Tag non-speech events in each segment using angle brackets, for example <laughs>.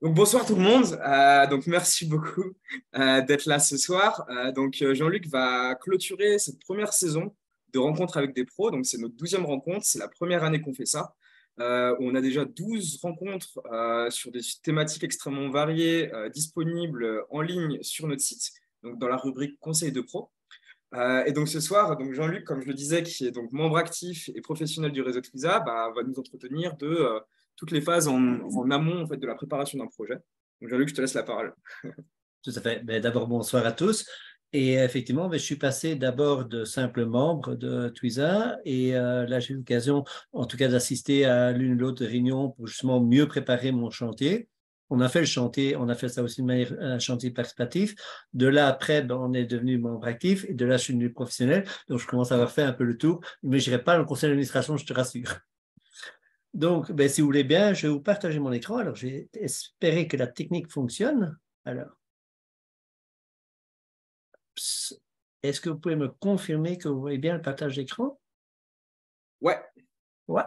bonsoir tout le monde. Euh, donc merci beaucoup euh, d'être là ce soir. Euh, donc Jean-Luc va clôturer cette première saison de rencontres avec des pros. Donc c'est notre douzième rencontre. C'est la première année qu'on fait ça. on a déjà 12 rencontres sur des thématiques extrêmement variées disponibles en ligne sur notre site, donc dans la rubrique Conseil de pros. et donc ce soir, donc Jean-Luc, comme je le disais, qui est donc membre actif et professionnel du réseau TRISA, bah, va nous entretenir de toutes les phases en, amont en fait, de la préparation d'un projet. Donc, Jean-Luc, je te laisse la parole. <laughs> Tout à fait. Ben, d'abord, bonsoir à tous. Et effectivement, ben, je suis passé d'abord de simple membre de Twiza et euh, là j'ai eu l'occasion en tout cas d'assister à l'une ou l'autre réunion pour justement mieux préparer mon chantier. On a fait le chantier, on a fait ça aussi de manière un chantier participatif. De là après, ben, on est devenu membre actif et de là je suis devenu professionnel. Donc je commence à avoir fait un peu le tour, mais je n'irai pas dans le conseil d'administration, je te rassure. Donc, ben, si vous voulez bien, je vais vous partager mon écran. Alors, j'ai espéré que la technique fonctionne. Alors, est-ce que vous pouvez me confirmer que vous voyez bien le partage d'écran Ouais. Ouais.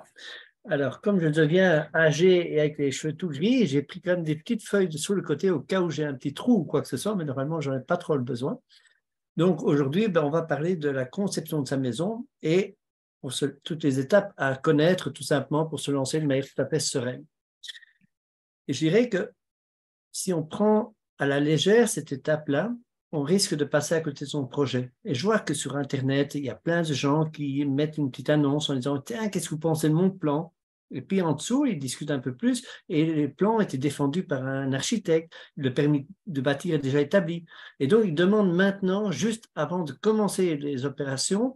Alors, comme je deviens âgé et avec les cheveux tout gris, j'ai pris quand même des petites feuilles de, sur le côté au cas où j'ai un petit trou ou quoi que ce soit, mais normalement, je n'en ai pas trop le besoin. Donc, aujourd'hui, ben, on va parler de la conception de sa maison et toutes les étapes à connaître tout simplement pour se lancer de manière tout à fait sereine. Et je dirais que si on prend à la légère cette étape-là, on risque de passer à côté de son projet. Et je vois que sur Internet, il y a plein de gens qui mettent une petite annonce en disant Tiens, qu'est-ce que vous pensez de mon plan Et puis en dessous, ils discutent un peu plus et les plans étaient défendus par un architecte, le permis de bâtir est déjà établi. Et donc, ils demandent maintenant, juste avant de commencer les opérations,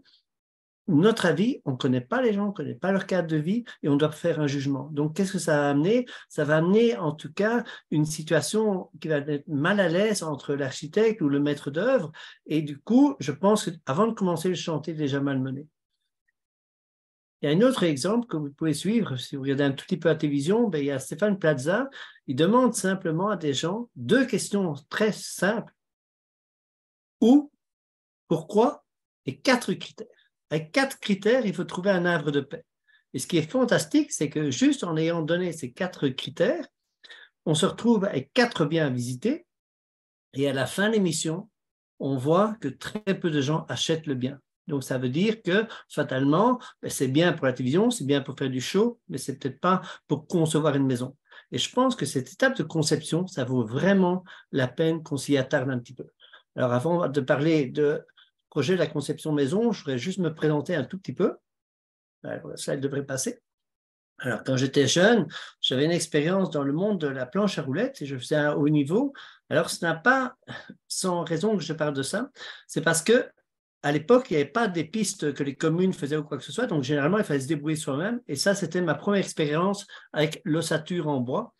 notre avis, on ne connaît pas les gens, on ne connaît pas leur cadre de vie et on doit faire un jugement. Donc, qu'est-ce que ça va amener Ça va amener en tout cas une situation qui va être mal à l'aise entre l'architecte ou le maître d'œuvre. Et du coup, je pense qu'avant de commencer le chantier déjà malmené. Il y a un autre exemple que vous pouvez suivre, si vous regardez un tout petit peu à la télévision, ben, il y a Stéphane Plaza, il demande simplement à des gens deux questions très simples. Où, pourquoi et quatre critères. Avec quatre critères, il faut trouver un havre de paix. Et ce qui est fantastique, c'est que juste en ayant donné ces quatre critères, on se retrouve avec quatre biens à visiter. Et à la fin de l'émission, on voit que très peu de gens achètent le bien. Donc, ça veut dire que fatalement, ben, c'est bien pour la télévision, c'est bien pour faire du show, mais c'est peut-être pas pour concevoir une maison. Et je pense que cette étape de conception, ça vaut vraiment la peine qu'on s'y attarde un petit peu. Alors, avant de parler de projet de la conception maison, je voudrais juste me présenter un tout petit peu. Alors, devrait passer. Alors, quand j'étais jeune, j'avais une expérience dans le monde de la planche à roulettes et je faisais un haut niveau. Alors, ce n'est pas sans raison que je parle de ça. C'est parce que à l'époque, il n'y avait pas des pistes que les communes faisaient ou quoi que ce soit. Donc, généralement, il fallait se débrouiller soi-même. Et ça, c'était ma première expérience avec l'ossature en bois.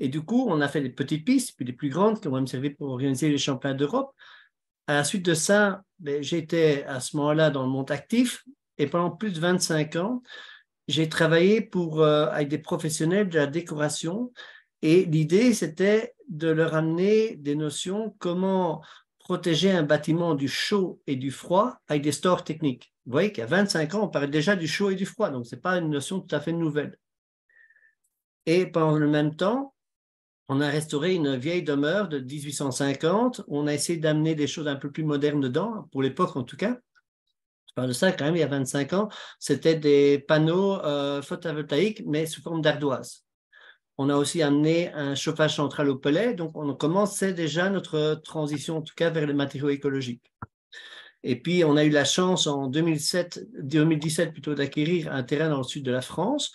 Et du coup, on a fait des petites pistes, puis des plus grandes qui vont même servir pour organiser les championnats d'Europe. À la suite de ça, ben, j'étais à ce moment-là dans le monde actif et pendant plus de 25 ans, j'ai travaillé pour, euh, avec des professionnels de la décoration et l'idée, c'était de leur amener des notions comment protéger un bâtiment du chaud et du froid avec des stores techniques. Vous voyez qu'à 25 ans, on parlait déjà du chaud et du froid, donc ce n'est pas une notion tout à fait nouvelle. Et pendant le même temps, on a restauré une vieille demeure de 1850. On a essayé d'amener des choses un peu plus modernes dedans, pour l'époque en tout cas. Je parle de ça quand même il y a 25 ans. C'était des panneaux euh, photovoltaïques, mais sous forme d'ardoise. On a aussi amené un chauffage central au palais. Donc, on commençait déjà notre transition, en tout cas, vers les matériaux écologiques. Et puis, on a eu la chance en 2017 plutôt d'acquérir un terrain dans le sud de la France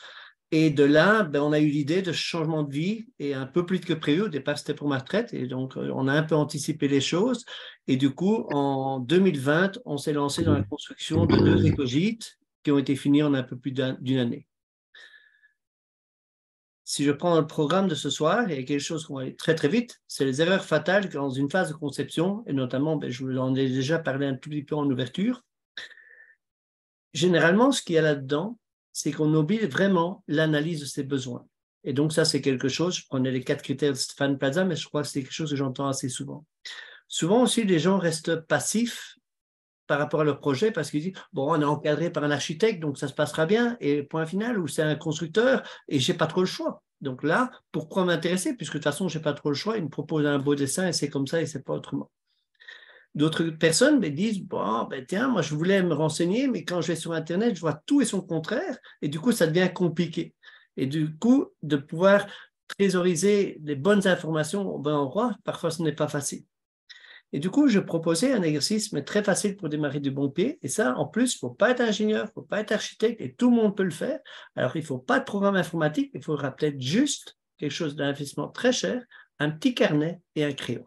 et de là, ben, on a eu l'idée de changement de vie et un peu plus que prévu. Au départ, c'était pour ma retraite. Et donc, euh, on a un peu anticipé les choses. Et du coup, en 2020, on s'est lancé dans la construction de deux écogites qui ont été finis en un peu plus d'une année. Si je prends le programme de ce soir, il y a quelque chose qu'on va aller très très vite, c'est les erreurs fatales dans une phase de conception, et notamment, ben, je vous en ai déjà parlé un tout petit peu en ouverture. Généralement, ce qu'il y a là-dedans, c'est qu'on oublie vraiment l'analyse de ses besoins. Et donc, ça, c'est quelque chose, on a les quatre critères de Stéphane Plaza, mais je crois que c'est quelque chose que j'entends assez souvent. Souvent aussi, les gens restent passifs par rapport à leur projet parce qu'ils disent bon on est encadré par un architecte donc ça se passera bien et point final ou c'est un constructeur et j'ai pas trop le choix donc là pourquoi m'intéresser puisque de toute façon n'ai pas trop le choix il me propose un beau dessin et c'est comme ça et c'est pas autrement D'autres personnes me disent Bon, ben tiens, moi je voulais me renseigner, mais quand je vais sur Internet, je vois tout et son contraire, et du coup, ça devient compliqué. Et du coup, de pouvoir trésoriser les bonnes informations au bon endroit, parfois ce n'est pas facile. Et du coup, je proposais un exercice, mais très facile pour démarrer du bon pied. Et ça, en plus, il ne faut pas être ingénieur, il ne faut pas être architecte, et tout le monde peut le faire. Alors, il ne faut pas de programme informatique, il faudra peut-être juste quelque chose d'investissement très cher, un petit carnet et un crayon.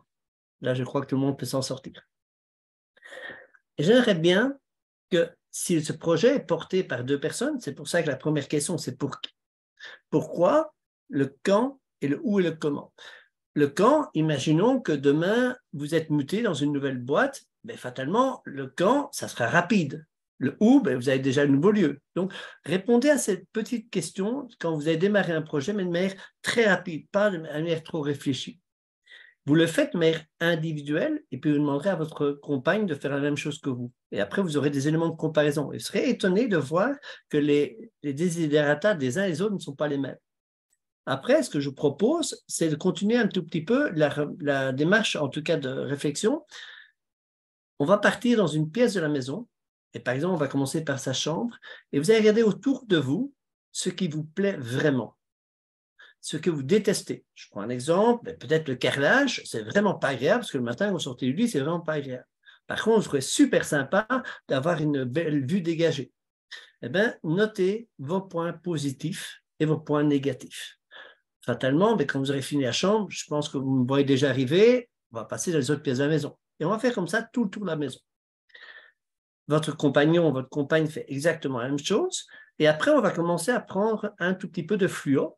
Là, je crois que tout le monde peut s'en sortir. J'aimerais bien que si ce projet est porté par deux personnes, c'est pour ça que la première question, c'est pour qui Pourquoi, le quand et le où et le comment Le quand, imaginons que demain, vous êtes muté dans une nouvelle boîte, mais ben, fatalement, le quand, ça sera rapide. Le où, ben, vous avez déjà un nouveau lieu. Donc, répondez à cette petite question quand vous avez démarré un projet, mais de manière très rapide, pas de manière trop réfléchie. Vous le faites, mais individuel, et puis vous demanderez à votre compagne de faire la même chose que vous. Et après, vous aurez des éléments de comparaison. Et vous serez étonné de voir que les, les des uns et des autres ne sont pas les mêmes. Après, ce que je propose, c'est de continuer un tout petit peu la démarche, en tout cas de réflexion. On va partir dans une pièce de la maison, et par exemple, on va commencer par sa chambre, et vous allez regarder autour de vous ce qui vous plaît vraiment ce que vous détestez. Je prends un exemple, ben, peut-être le carrelage, c'est vraiment pas agréable parce que le matin, vous sortez du lit, c'est vraiment pas agréable. Par contre, ce serait super sympa d'avoir une belle vue dégagée. Eh bien, notez vos points positifs et vos points négatifs. Fatalement, mais ben, quand vous aurez fini la chambre, je pense que vous me voyez déjà arriver, on va passer dans les autres pièces de la maison. Et on va faire comme ça tout le tour de la maison. Votre compagnon, votre compagne fait exactement la même chose. Et après, on va commencer à prendre un tout petit peu de fluo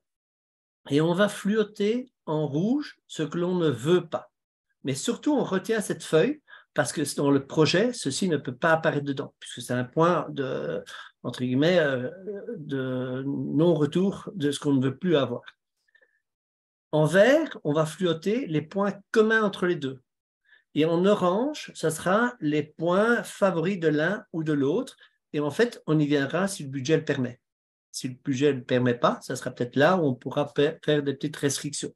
et on va fluoter en rouge ce que l'on ne veut pas. Mais surtout, on retient cette feuille parce que dans le projet, ceci ne peut pas apparaître dedans, puisque c'est un point de, entre guillemets, euh, de non-retour de ce qu'on ne veut plus avoir. En vert, on va fluoter les points communs entre les deux. Et en orange, ce sera les points favoris de l'un ou de l'autre. Et en fait, on y viendra si le budget le permet si le budget ne le permet pas, ça sera peut-être là où on pourra faire des petites restrictions.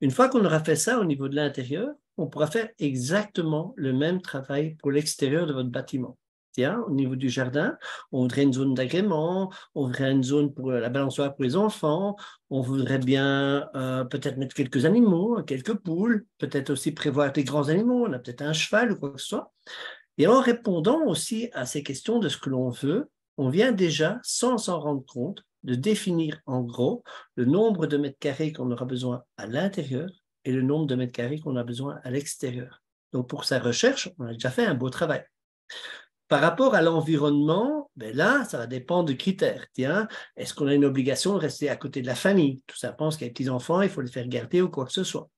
Une fois qu'on aura fait ça au niveau de l'intérieur, on pourra faire exactement le même travail pour l'extérieur de votre bâtiment. Tiens, au niveau du jardin, on voudrait une zone d'agrément, on voudrait une zone pour euh, la balançoire pour les enfants, on voudrait bien euh, peut-être mettre quelques animaux, quelques poules, peut-être aussi prévoir des grands animaux, on a peut-être un cheval ou quoi que ce soit. Et en répondant aussi à ces questions de ce que l'on veut, on vient déjà, sans s'en rendre compte, de définir en gros le nombre de mètres carrés qu'on aura besoin à l'intérieur et le nombre de mètres carrés qu'on a besoin à l'extérieur. Donc pour sa recherche, on a déjà fait un beau travail. Par rapport à l'environnement, ben là, ça va dépendre de critères. Tiens, est-ce qu'on a une obligation de rester à côté de la famille Tout ça pense qu'il y a des petits-enfants, il faut les faire garder ou quoi que ce soit.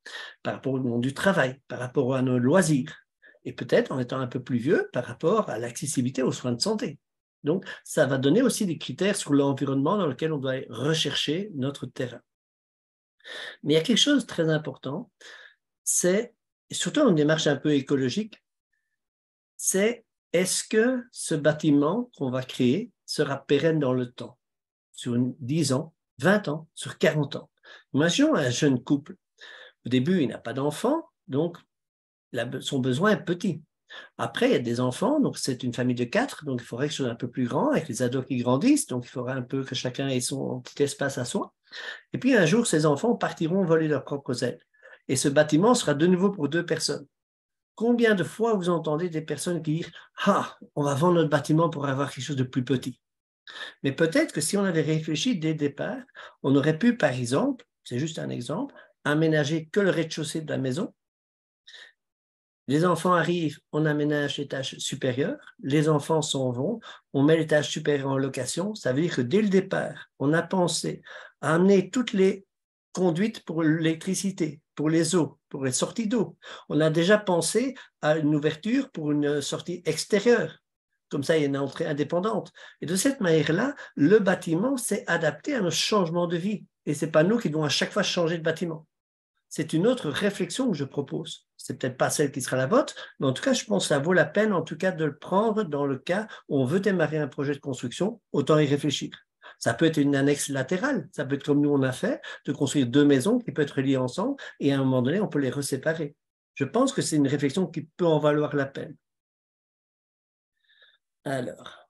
Par rapport au monde du travail, par rapport à nos loisirs. Et peut-être, en étant un peu plus vieux, par rapport à l'accessibilité aux soins de santé. Donc, ça va donner aussi des critères sur l'environnement dans lequel on doit rechercher notre terrain. Mais il y a quelque chose de très important, c'est, surtout en une démarche un peu écologique, c'est est-ce que ce bâtiment qu'on va créer sera pérenne dans le temps, sur 10 ans, 20 ans, sur 40 ans Imaginons un jeune couple. Au début, il n'a pas d'enfant, donc son besoin est petit. Après, il y a des enfants, donc c'est une famille de quatre, donc il faudrait quelque chose un peu plus grand, avec les ados qui grandissent, donc il faudrait un peu que chacun ait son petit espace à soi. Et puis un jour, ces enfants partiront voler leur propres Et ce bâtiment sera de nouveau pour deux personnes. Combien de fois vous entendez des personnes qui disent Ah, on va vendre notre bâtiment pour avoir quelque chose de plus petit Mais peut-être que si on avait réfléchi dès le départ, on aurait pu, par exemple, c'est juste un exemple, aménager que le rez-de-chaussée de la maison les enfants arrivent, on aménage les tâches supérieures. les enfants s'en vont, on met les tâches supérieur en location. Ça veut dire que dès le départ, on a pensé à amener toutes les conduites pour l'électricité, pour les eaux, pour les sorties d'eau. On a déjà pensé à une ouverture pour une sortie extérieure. Comme ça, il y a une entrée indépendante. Et de cette manière-là, le bâtiment s'est adapté à nos changements de vie. Et ce n'est pas nous qui devons à chaque fois changer de bâtiment c'est une autre réflexion que je propose. n'est peut-être pas celle qui sera la vôtre, mais en tout cas, je pense que ça vaut la peine, en tout cas, de le prendre dans le cas où on veut démarrer un projet de construction, autant y réfléchir. Ça peut être une annexe latérale, ça peut être comme nous on a fait, de construire deux maisons qui peuvent être liées ensemble et à un moment donné, on peut les reséparer. Je pense que c'est une réflexion qui peut en valoir la peine. Alors,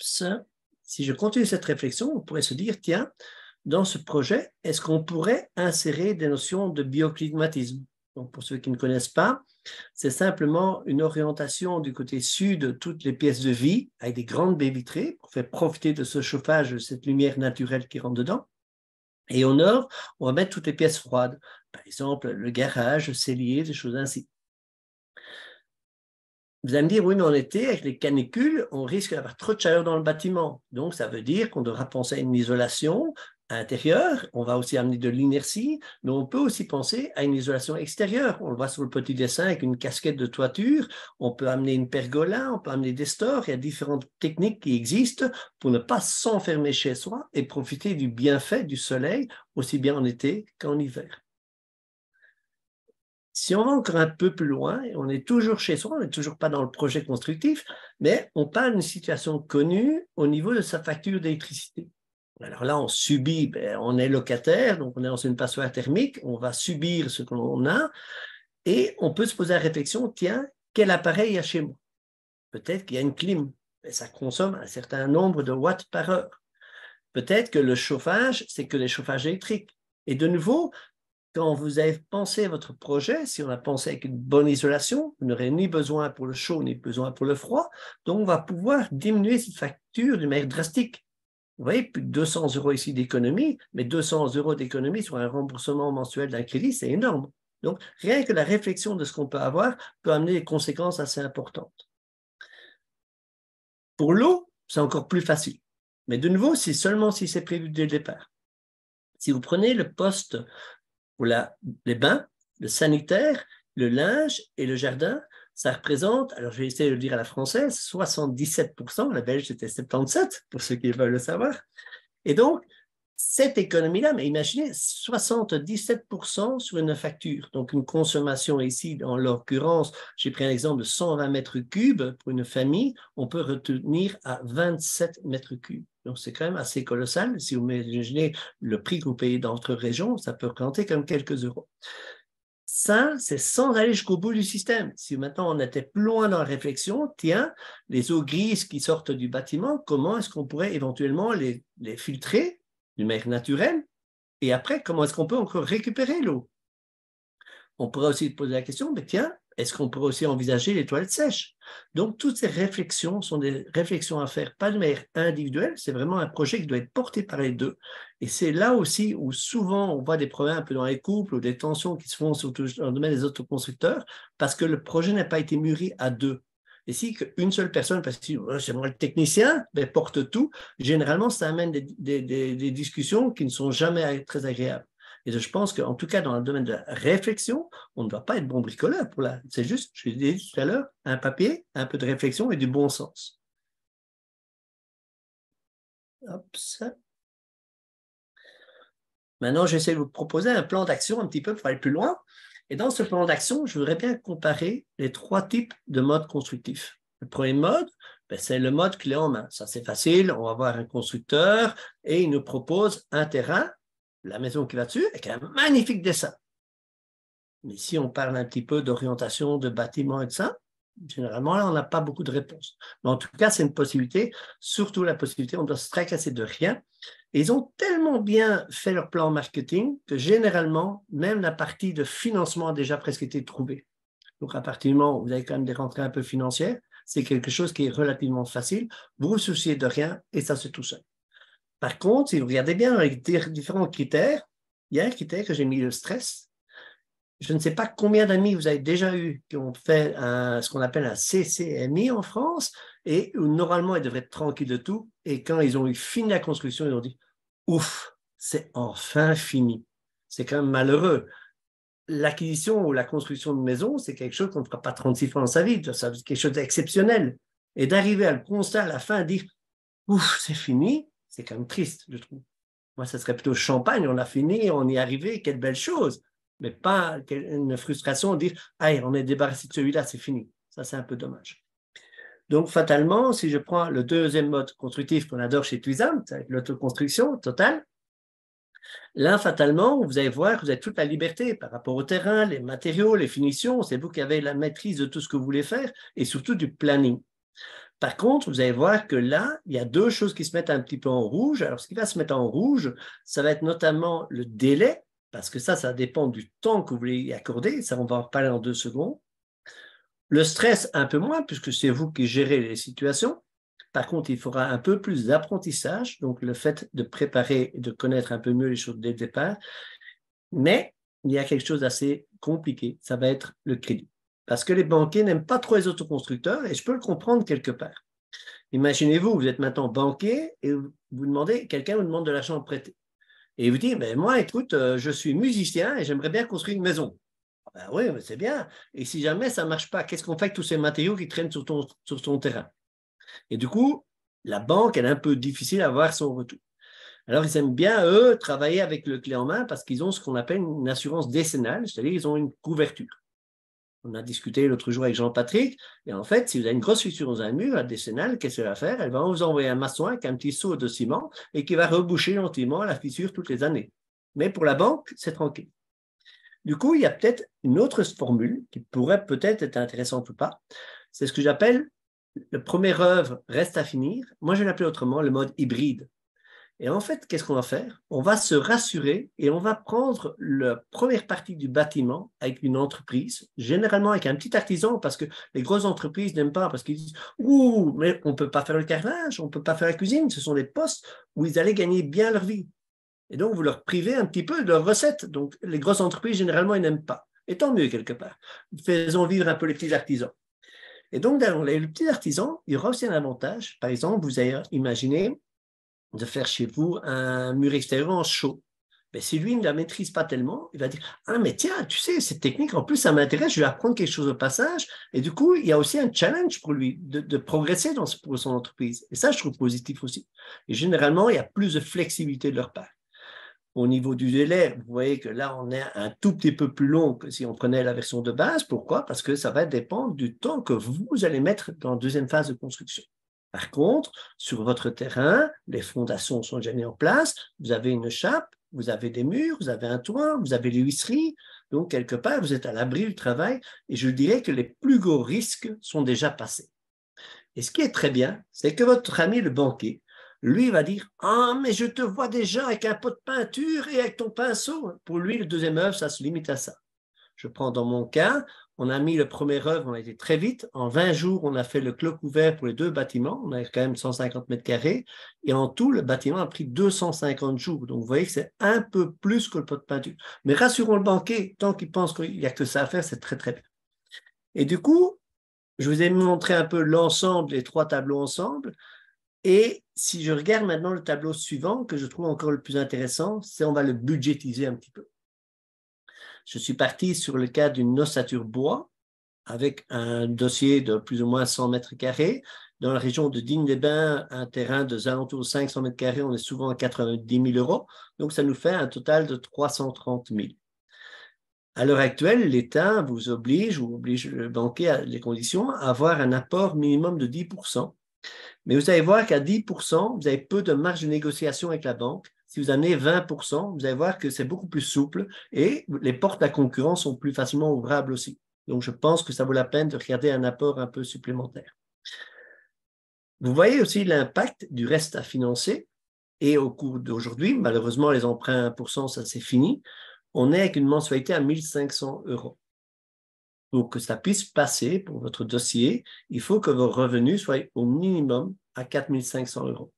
si je continue cette réflexion, on pourrait se dire, tiens, dans ce projet, est-ce qu'on pourrait insérer des notions de bioclimatisme Donc, Pour ceux qui ne connaissent pas, c'est simplement une orientation du côté sud de toutes les pièces de vie avec des grandes baies vitrées pour faire profiter de ce chauffage, de cette lumière naturelle qui rentre dedans. Et au nord, on va mettre toutes les pièces froides, par exemple le garage, le cellier, des choses ainsi. Vous allez me dire, oui, mais en été, avec les canicules, on risque d'avoir trop de chaleur dans le bâtiment. Donc, ça veut dire qu'on devra penser à une isolation, intérieure, on va aussi amener de l'inertie, mais on peut aussi penser à une isolation extérieure. On le voit sur le petit dessin avec une casquette de toiture, on peut amener une pergola, on peut amener des stores, il y a différentes techniques qui existent pour ne pas s'enfermer chez soi et profiter du bienfait du soleil, aussi bien en été qu'en hiver. Si on va encore un peu plus loin, on est toujours chez soi, on n'est toujours pas dans le projet constructif, mais on parle d'une situation connue au niveau de sa facture d'électricité. Alors là, on subit, ben, on est locataire, donc on est dans une passoire thermique, on va subir ce que l'on a, et on peut se poser la réflexion, tiens, quel appareil il y a chez moi Peut-être qu'il y a une clim, mais ben, ça consomme un certain nombre de watts par heure. Peut-être que le chauffage, c'est que les chauffages électriques. Et de nouveau, quand vous avez pensé à votre projet, si on a pensé avec une bonne isolation, vous n'aurez ni besoin pour le chaud, ni besoin pour le froid. Donc, on va pouvoir diminuer cette facture d'une manière drastique. Vous voyez, plus de 200 euros ici d'économie, mais 200 euros d'économie sur un remboursement mensuel d'un crédit, c'est énorme. Donc, rien que la réflexion de ce qu'on peut avoir peut amener des conséquences assez importantes. Pour l'eau, c'est encore plus facile. Mais de nouveau, c'est seulement si c'est prévu dès le départ. Si vous prenez le poste ou les bains, le sanitaire, le linge et le jardin, ça représente, alors je vais essayer de le dire à la française, 77%, la belge c'était 77% pour ceux qui veulent le savoir. Et donc, cette économie-là, mais imaginez 77% sur une facture. Donc, une consommation ici, en l'occurrence, j'ai pris un exemple de 120 mètres cubes pour une famille, on peut retenir à 27 mètres cubes. Donc, c'est quand même assez colossal. Si vous imaginez le prix que vous payez dans votre région, ça peut représenter comme quelques euros. Ça, c'est sans aller jusqu'au bout du système. Si maintenant on était plus loin dans la réflexion, tiens, les eaux grises qui sortent du bâtiment, comment est-ce qu'on pourrait éventuellement les, filtrer d'une manière naturelle Et après, comment est-ce qu'on peut encore récupérer l'eau On pourrait aussi poser la question, mais tiens, est-ce qu'on peut aussi envisager les toilettes sèches Donc, toutes ces réflexions sont des réflexions à faire, pas de manière individuelle, c'est vraiment un projet qui doit être porté par les deux. Et c'est là aussi où souvent on voit des problèmes un peu dans les couples ou des tensions qui se font surtout dans le domaine des autoconstructeurs, parce que le projet n'a pas été mûri à deux. Et si une seule personne, parce que oh, c'est moi le technicien, ben, porte tout, généralement, ça amène des, des discussions qui ne sont jamais très agréables. Et je pense qu'en tout cas, dans le domaine de la réflexion, on ne doit pas être bon bricoleur pour la. C'est juste, je l'ai dit tout à l'heure, un papier, un peu de réflexion et du bon sens. Hop, ça. Maintenant, j'essaie de vous proposer un plan d'action un petit peu pour aller plus loin. Et dans ce plan d'action, je voudrais bien comparer les trois types de modes constructifs. Le premier mode, ben, c'est le mode clé en main. Ça, c'est facile. On va voir un constructeur et il nous propose un terrain la maison qui va dessus, est un magnifique dessin. Mais si on parle un petit peu d'orientation, de bâtiment et de ça, généralement, là, on n'a pas beaucoup de réponses. Mais en tout cas, c'est une possibilité, surtout la possibilité, on doit se tracasser de rien. Et ils ont tellement bien fait leur plan marketing que généralement, même la partie de financement a déjà presque été trouvée. Donc, à partir du moment où vous avez quand même des rentrées un peu financières, c'est quelque chose qui est relativement facile. Vous vous souciez de rien et ça, c'est tout seul. Par contre, si vous regardez bien avec différents critères, il y a un critère que j'ai mis le stress. Je ne sais pas combien d'amis vous avez déjà eu qui ont fait ce qu'on appelle un CCMI en France et où normalement ils devraient être tranquilles de tout. Et quand ils ont eu fini la construction, ils ont dit Ouf, c'est enfin fini. C'est quand même malheureux. L'acquisition ou la construction de maison, c'est quelque chose qu'on ne fera pas 36 fois dans sa vie. C'est quelque chose d'exceptionnel. Et d'arriver à le constat à la fin, dire Ouf, c'est fini, c'est quand même triste, je trouve. Moi, ça serait plutôt champagne, on a fini, on y est arrivé, quelle belle chose. Mais pas une frustration, dire, ah on est débarrassé de celui-là, c'est fini. Ça, c'est un peu dommage. Donc, fatalement, si je prends le deuxième mode constructif qu'on adore chez Twizam, c'est l'autoconstruction totale, là, fatalement, vous allez voir que vous avez toute la liberté par rapport au terrain, les matériaux, les finitions. C'est vous qui avez la maîtrise de tout ce que vous voulez faire et surtout du planning. Par contre, vous allez voir que là, il y a deux choses qui se mettent un petit peu en rouge. Alors, ce qui va se mettre en rouge, ça va être notamment le délai, parce que ça, ça dépend du temps que vous voulez y accorder. Ça, on va en parler en deux secondes. Le stress, un peu moins, puisque c'est vous qui gérez les situations. Par contre, il faudra un peu plus d'apprentissage, donc le fait de préparer et de connaître un peu mieux les choses dès le départ. Mais il y a quelque chose d'assez compliqué, ça va être le crédit parce que les banquiers n'aiment pas trop les autoconstructeurs et je peux le comprendre quelque part. Imaginez-vous, vous êtes maintenant banquier et vous demandez, quelqu'un vous demande de l'argent prêté. Et il vous dit, mais ben moi, écoute, euh, je suis musicien et j'aimerais bien construire une maison. Ah ben oui, mais c'est bien. Et si jamais ça ne marche pas, qu'est-ce qu'on fait avec tous ces matériaux qui traînent sur ton, terrain Et du coup, la banque, elle est un peu difficile à avoir son retour. Alors, ils aiment bien, eux, travailler avec le clé en main parce qu'ils ont ce qu'on appelle une assurance décennale, c'est-à-dire qu'ils ont une couverture. On a discuté l'autre jour avec Jean-Patrick, et en fait, si vous avez une grosse fissure dans un mur, la décennale, qu'est-ce qu'elle va faire Elle va vous envoyer un maçon avec un petit seau de ciment et qui va reboucher gentiment la fissure toutes les années. Mais pour la banque, c'est tranquille. Du coup, il y a peut-être une autre formule qui pourrait peut-être être intéressante ou pas. C'est ce que j'appelle le premier œuvre reste à finir. Moi, je l'appelle autrement le mode hybride. Et en fait, qu'est-ce qu'on va faire On va se rassurer et on va prendre la première partie du bâtiment avec une entreprise, généralement avec un petit artisan, parce que les grosses entreprises n'aiment pas, parce qu'ils disent Ouh, mais on ne peut pas faire le carrelage, on ne peut pas faire la cuisine, ce sont des postes où ils allaient gagner bien leur vie. Et donc, vous leur privez un petit peu de leurs recettes. Donc, les grosses entreprises, généralement, ils n'aiment pas. Et tant mieux, quelque part. Faisons vivre un peu les petits artisans. Et donc, dans les petits artisans, il y aura aussi un avantage. Par exemple, vous avez imaginé de faire chez vous un mur extérieur en chaud. Mais si lui ne la maîtrise pas tellement, il va dire Ah, mais tiens, tu sais, cette technique, en plus, ça m'intéresse, je vais apprendre quelque chose au passage. Et du coup, il y a aussi un challenge pour lui de, progresser dans pour son entreprise. Et ça, je trouve positif aussi. Et généralement, il y a plus de flexibilité de leur part. Au niveau du délai, vous voyez que là, on est un tout petit peu plus long que si on prenait la version de base. Pourquoi Parce que ça va dépendre du temps que vous allez mettre dans la deuxième phase de construction. Par contre, sur votre terrain, les fondations sont déjà en place, vous avez une chape, vous avez des murs, vous avez un toit, vous avez l'huisserie. donc quelque part, vous êtes à l'abri du travail, et je dirais que les plus gros risques sont déjà passés. Et ce qui est très bien, c'est que votre ami le banquier, lui va dire Ah, mais je te vois déjà avec un pot de peinture et avec ton pinceau. Pour lui, le deuxième œuvre, ça se limite à ça. Je prends dans mon cas, on a mis le premier œuvre, on a été très vite. En 20 jours, on a fait le clos couvert pour les deux bâtiments. On a quand même 150 mètres carrés. Et en tout, le bâtiment a pris 250 jours. Donc, vous voyez que c'est un peu plus que le pot de peinture. Mais rassurons le banquier, tant qu'il pense qu'il n'y a que ça à faire, c'est très, très bien. Et du coup, je vous ai montré un peu l'ensemble, les trois tableaux ensemble. Et si je regarde maintenant le tableau suivant, que je trouve encore le plus intéressant, c'est on va le budgétiser un petit peu. Je suis parti sur le cas d'une ossature bois avec un dossier de plus ou moins 100 mètres carrés. Dans la région de Digne-les-Bains, un terrain de alentours de 500 mètres carrés, on est souvent à 90 000 euros. Donc, ça nous fait un total de 330 000. À l'heure actuelle, l'État vous oblige ou oblige le banquier à les conditions à avoir un apport minimum de 10 Mais vous allez voir qu'à 10 vous avez peu de marge de négociation avec la banque si vous amenez 20%, vous allez voir que c'est beaucoup plus souple et les portes à concurrence sont plus facilement ouvrables aussi. Donc, je pense que ça vaut la peine de regarder un apport un peu supplémentaire. Vous voyez aussi l'impact du reste à financer. Et au cours d'aujourd'hui, malheureusement, les emprunts à 1%, ça c'est fini. On est avec une mensualité à 1500 euros. Pour que ça puisse passer pour votre dossier, il faut que vos revenus soient au minimum à 4500 euros.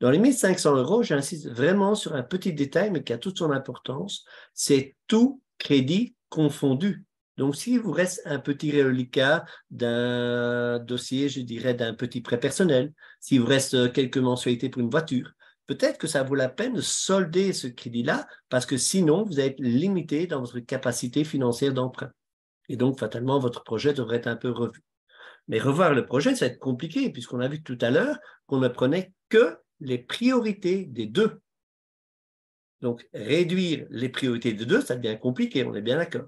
Dans les 1500 euros, j'insiste vraiment sur un petit détail, mais qui a toute son importance, c'est tout crédit confondu. Donc, s'il vous reste un petit reliquat d'un dossier, je dirais, d'un petit prêt personnel, s'il vous reste euh, quelques mensualités pour une voiture, peut-être que ça vaut la peine de solder ce crédit-là, parce que sinon, vous êtes limité dans votre capacité financière d'emprunt. Et donc, fatalement, votre projet devrait être un peu revu. Mais revoir le projet, ça va être compliqué, puisqu'on a vu tout à l'heure qu'on ne prenait que les priorités des deux. Donc, réduire les priorités des deux, ça devient compliqué, on est bien d'accord.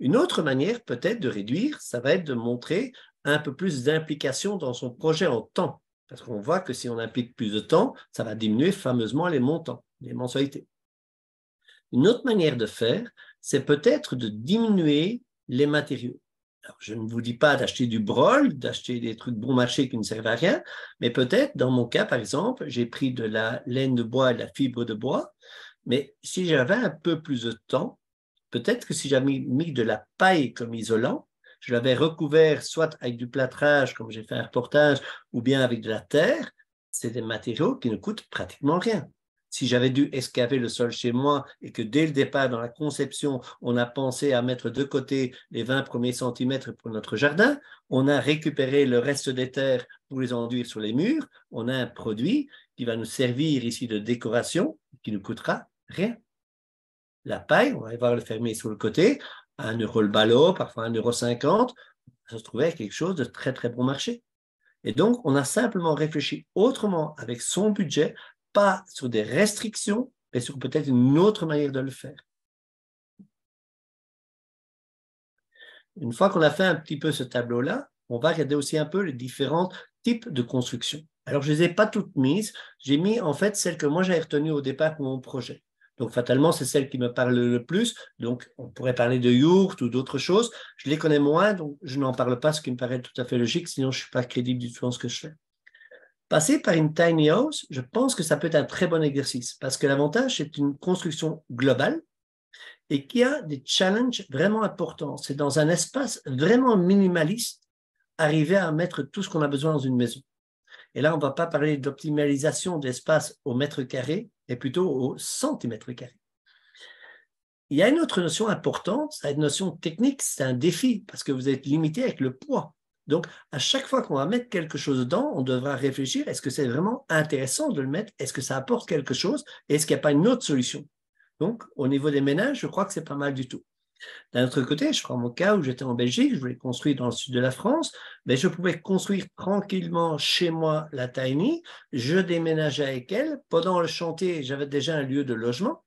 Une autre manière peut-être de réduire, ça va être de montrer un peu plus d'implication dans son projet en temps. Parce qu'on voit que si on implique plus de temps, ça va diminuer fameusement les montants, les mensualités. Une autre manière de faire, c'est peut-être de diminuer les matériaux je ne vous dis pas d'acheter du brol, d'acheter des trucs bon marché qui ne servent à rien, mais peut-être, dans mon cas, par exemple, j'ai pris de la laine de bois et de la fibre de bois, mais si j'avais un peu plus de temps, peut-être que si j'avais mis de la paille comme isolant, je l'avais recouvert soit avec du plâtrage, comme j'ai fait un reportage, ou bien avec de la terre, c'est des matériaux qui ne coûtent pratiquement rien si j'avais dû escaver le sol chez moi et que dès le départ, dans la conception, on a pensé à mettre de côté les 20 premiers centimètres pour notre jardin, on a récupéré le reste des terres pour les enduire sur les murs, on a un produit qui va nous servir ici de décoration, qui ne coûtera rien. La paille, on va voir le fermer sur le côté, un 1 euro le ballot, parfois un euro, ça se trouvait quelque chose de très très bon marché. Et donc, on a simplement réfléchi autrement avec son budget pas sur des restrictions, mais sur peut-être une autre manière de le faire. Une fois qu'on a fait un petit peu ce tableau-là, on va regarder aussi un peu les différents types de constructions. Alors, je ne les ai pas toutes mises, j'ai mis en fait celles que moi j'avais retenues au départ pour mon projet. Donc, fatalement, c'est celles qui me parlent le plus. Donc, on pourrait parler de yurt ou d'autres choses. Je les connais moins, donc je n'en parle pas, ce qui me paraît tout à fait logique, sinon je ne suis pas crédible du tout en ce que je fais. Passer par une tiny house, je pense que ça peut être un très bon exercice parce que l'avantage, c'est une construction globale et qui a des challenges vraiment importants. C'est dans un espace vraiment minimaliste, arriver à mettre tout ce qu'on a besoin dans une maison. Et là, on ne va pas parler d'optimalisation d'espace au mètre carré, mais plutôt au centimètre carré. Il y a une autre notion importante, c'est une notion technique, c'est un défi parce que vous êtes limité avec le poids. Donc, à chaque fois qu'on va mettre quelque chose dedans, on devra réfléchir, est-ce que c'est vraiment intéressant de le mettre Est-ce que ça apporte quelque chose Est-ce qu'il n'y a pas une autre solution Donc, au niveau des ménages, je crois que c'est pas mal du tout. D'un autre côté, je prends mon cas où j'étais en Belgique, je voulais construire dans le sud de la France, mais ben, je pouvais construire tranquillement chez moi la tiny, je déménageais avec elle, pendant le chantier, j'avais déjà un lieu de logement,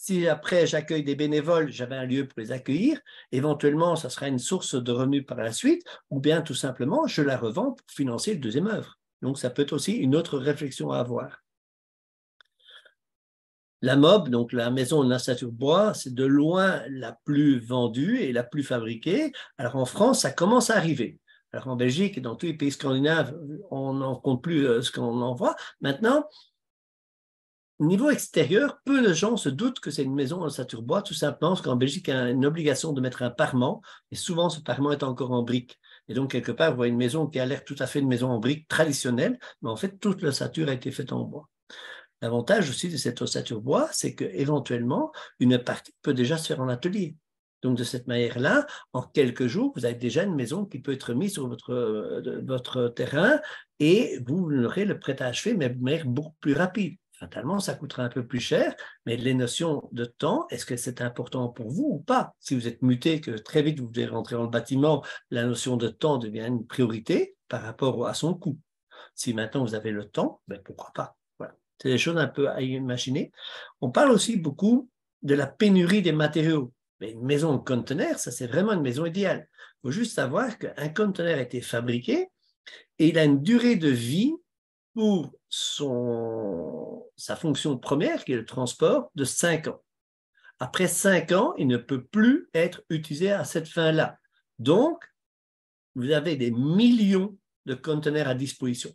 si après j'accueille des bénévoles, j'avais un lieu pour les accueillir. Éventuellement, ça sera une source de revenus par la suite, ou bien tout simplement, je la revends pour financer le deuxième œuvre. Donc, ça peut être aussi une autre réflexion à avoir. La MOB, donc la maison de l'Institut bois, c'est de loin la plus vendue et la plus fabriquée. Alors en France, ça commence à arriver. Alors en Belgique et dans tous les pays scandinaves, on n'en compte plus euh, ce qu'on en voit. Maintenant, niveau extérieur, peu de gens se doutent que c'est une maison en ossature bois, tout simplement parce qu'en Belgique, il y a une obligation de mettre un parement, et souvent ce parement est encore en brique. Et donc, quelque part, vous voyez une maison qui a l'air tout à fait une maison en brique traditionnelle, mais en fait, toute l'ossature a été faite en bois. L'avantage aussi de cette ossature bois, c'est qu'éventuellement, une partie peut déjà se faire en atelier. Donc, de cette manière-là, en quelques jours, vous avez déjà une maison qui peut être mise sur votre, euh, votre terrain et vous aurez le prêt à achever, mais de manière beaucoup plus rapide fatalement, ça coûtera un peu plus cher, mais les notions de temps, est-ce que c'est important pour vous ou pas Si vous êtes muté, que très vite vous devez rentrer dans le bâtiment, la notion de temps devient une priorité par rapport à son coût. Si maintenant vous avez le temps, ben pourquoi pas voilà. C'est des choses un peu à imaginer. On parle aussi beaucoup de la pénurie des matériaux. Mais une maison en conteneur, ça c'est vraiment une maison idéale. Il faut juste savoir qu'un conteneur a été fabriqué et il a une durée de vie pour sa fonction première, qui est le transport, de 5 ans. Après 5 ans, il ne peut plus être utilisé à cette fin-là. Donc, vous avez des millions de conteneurs à disposition.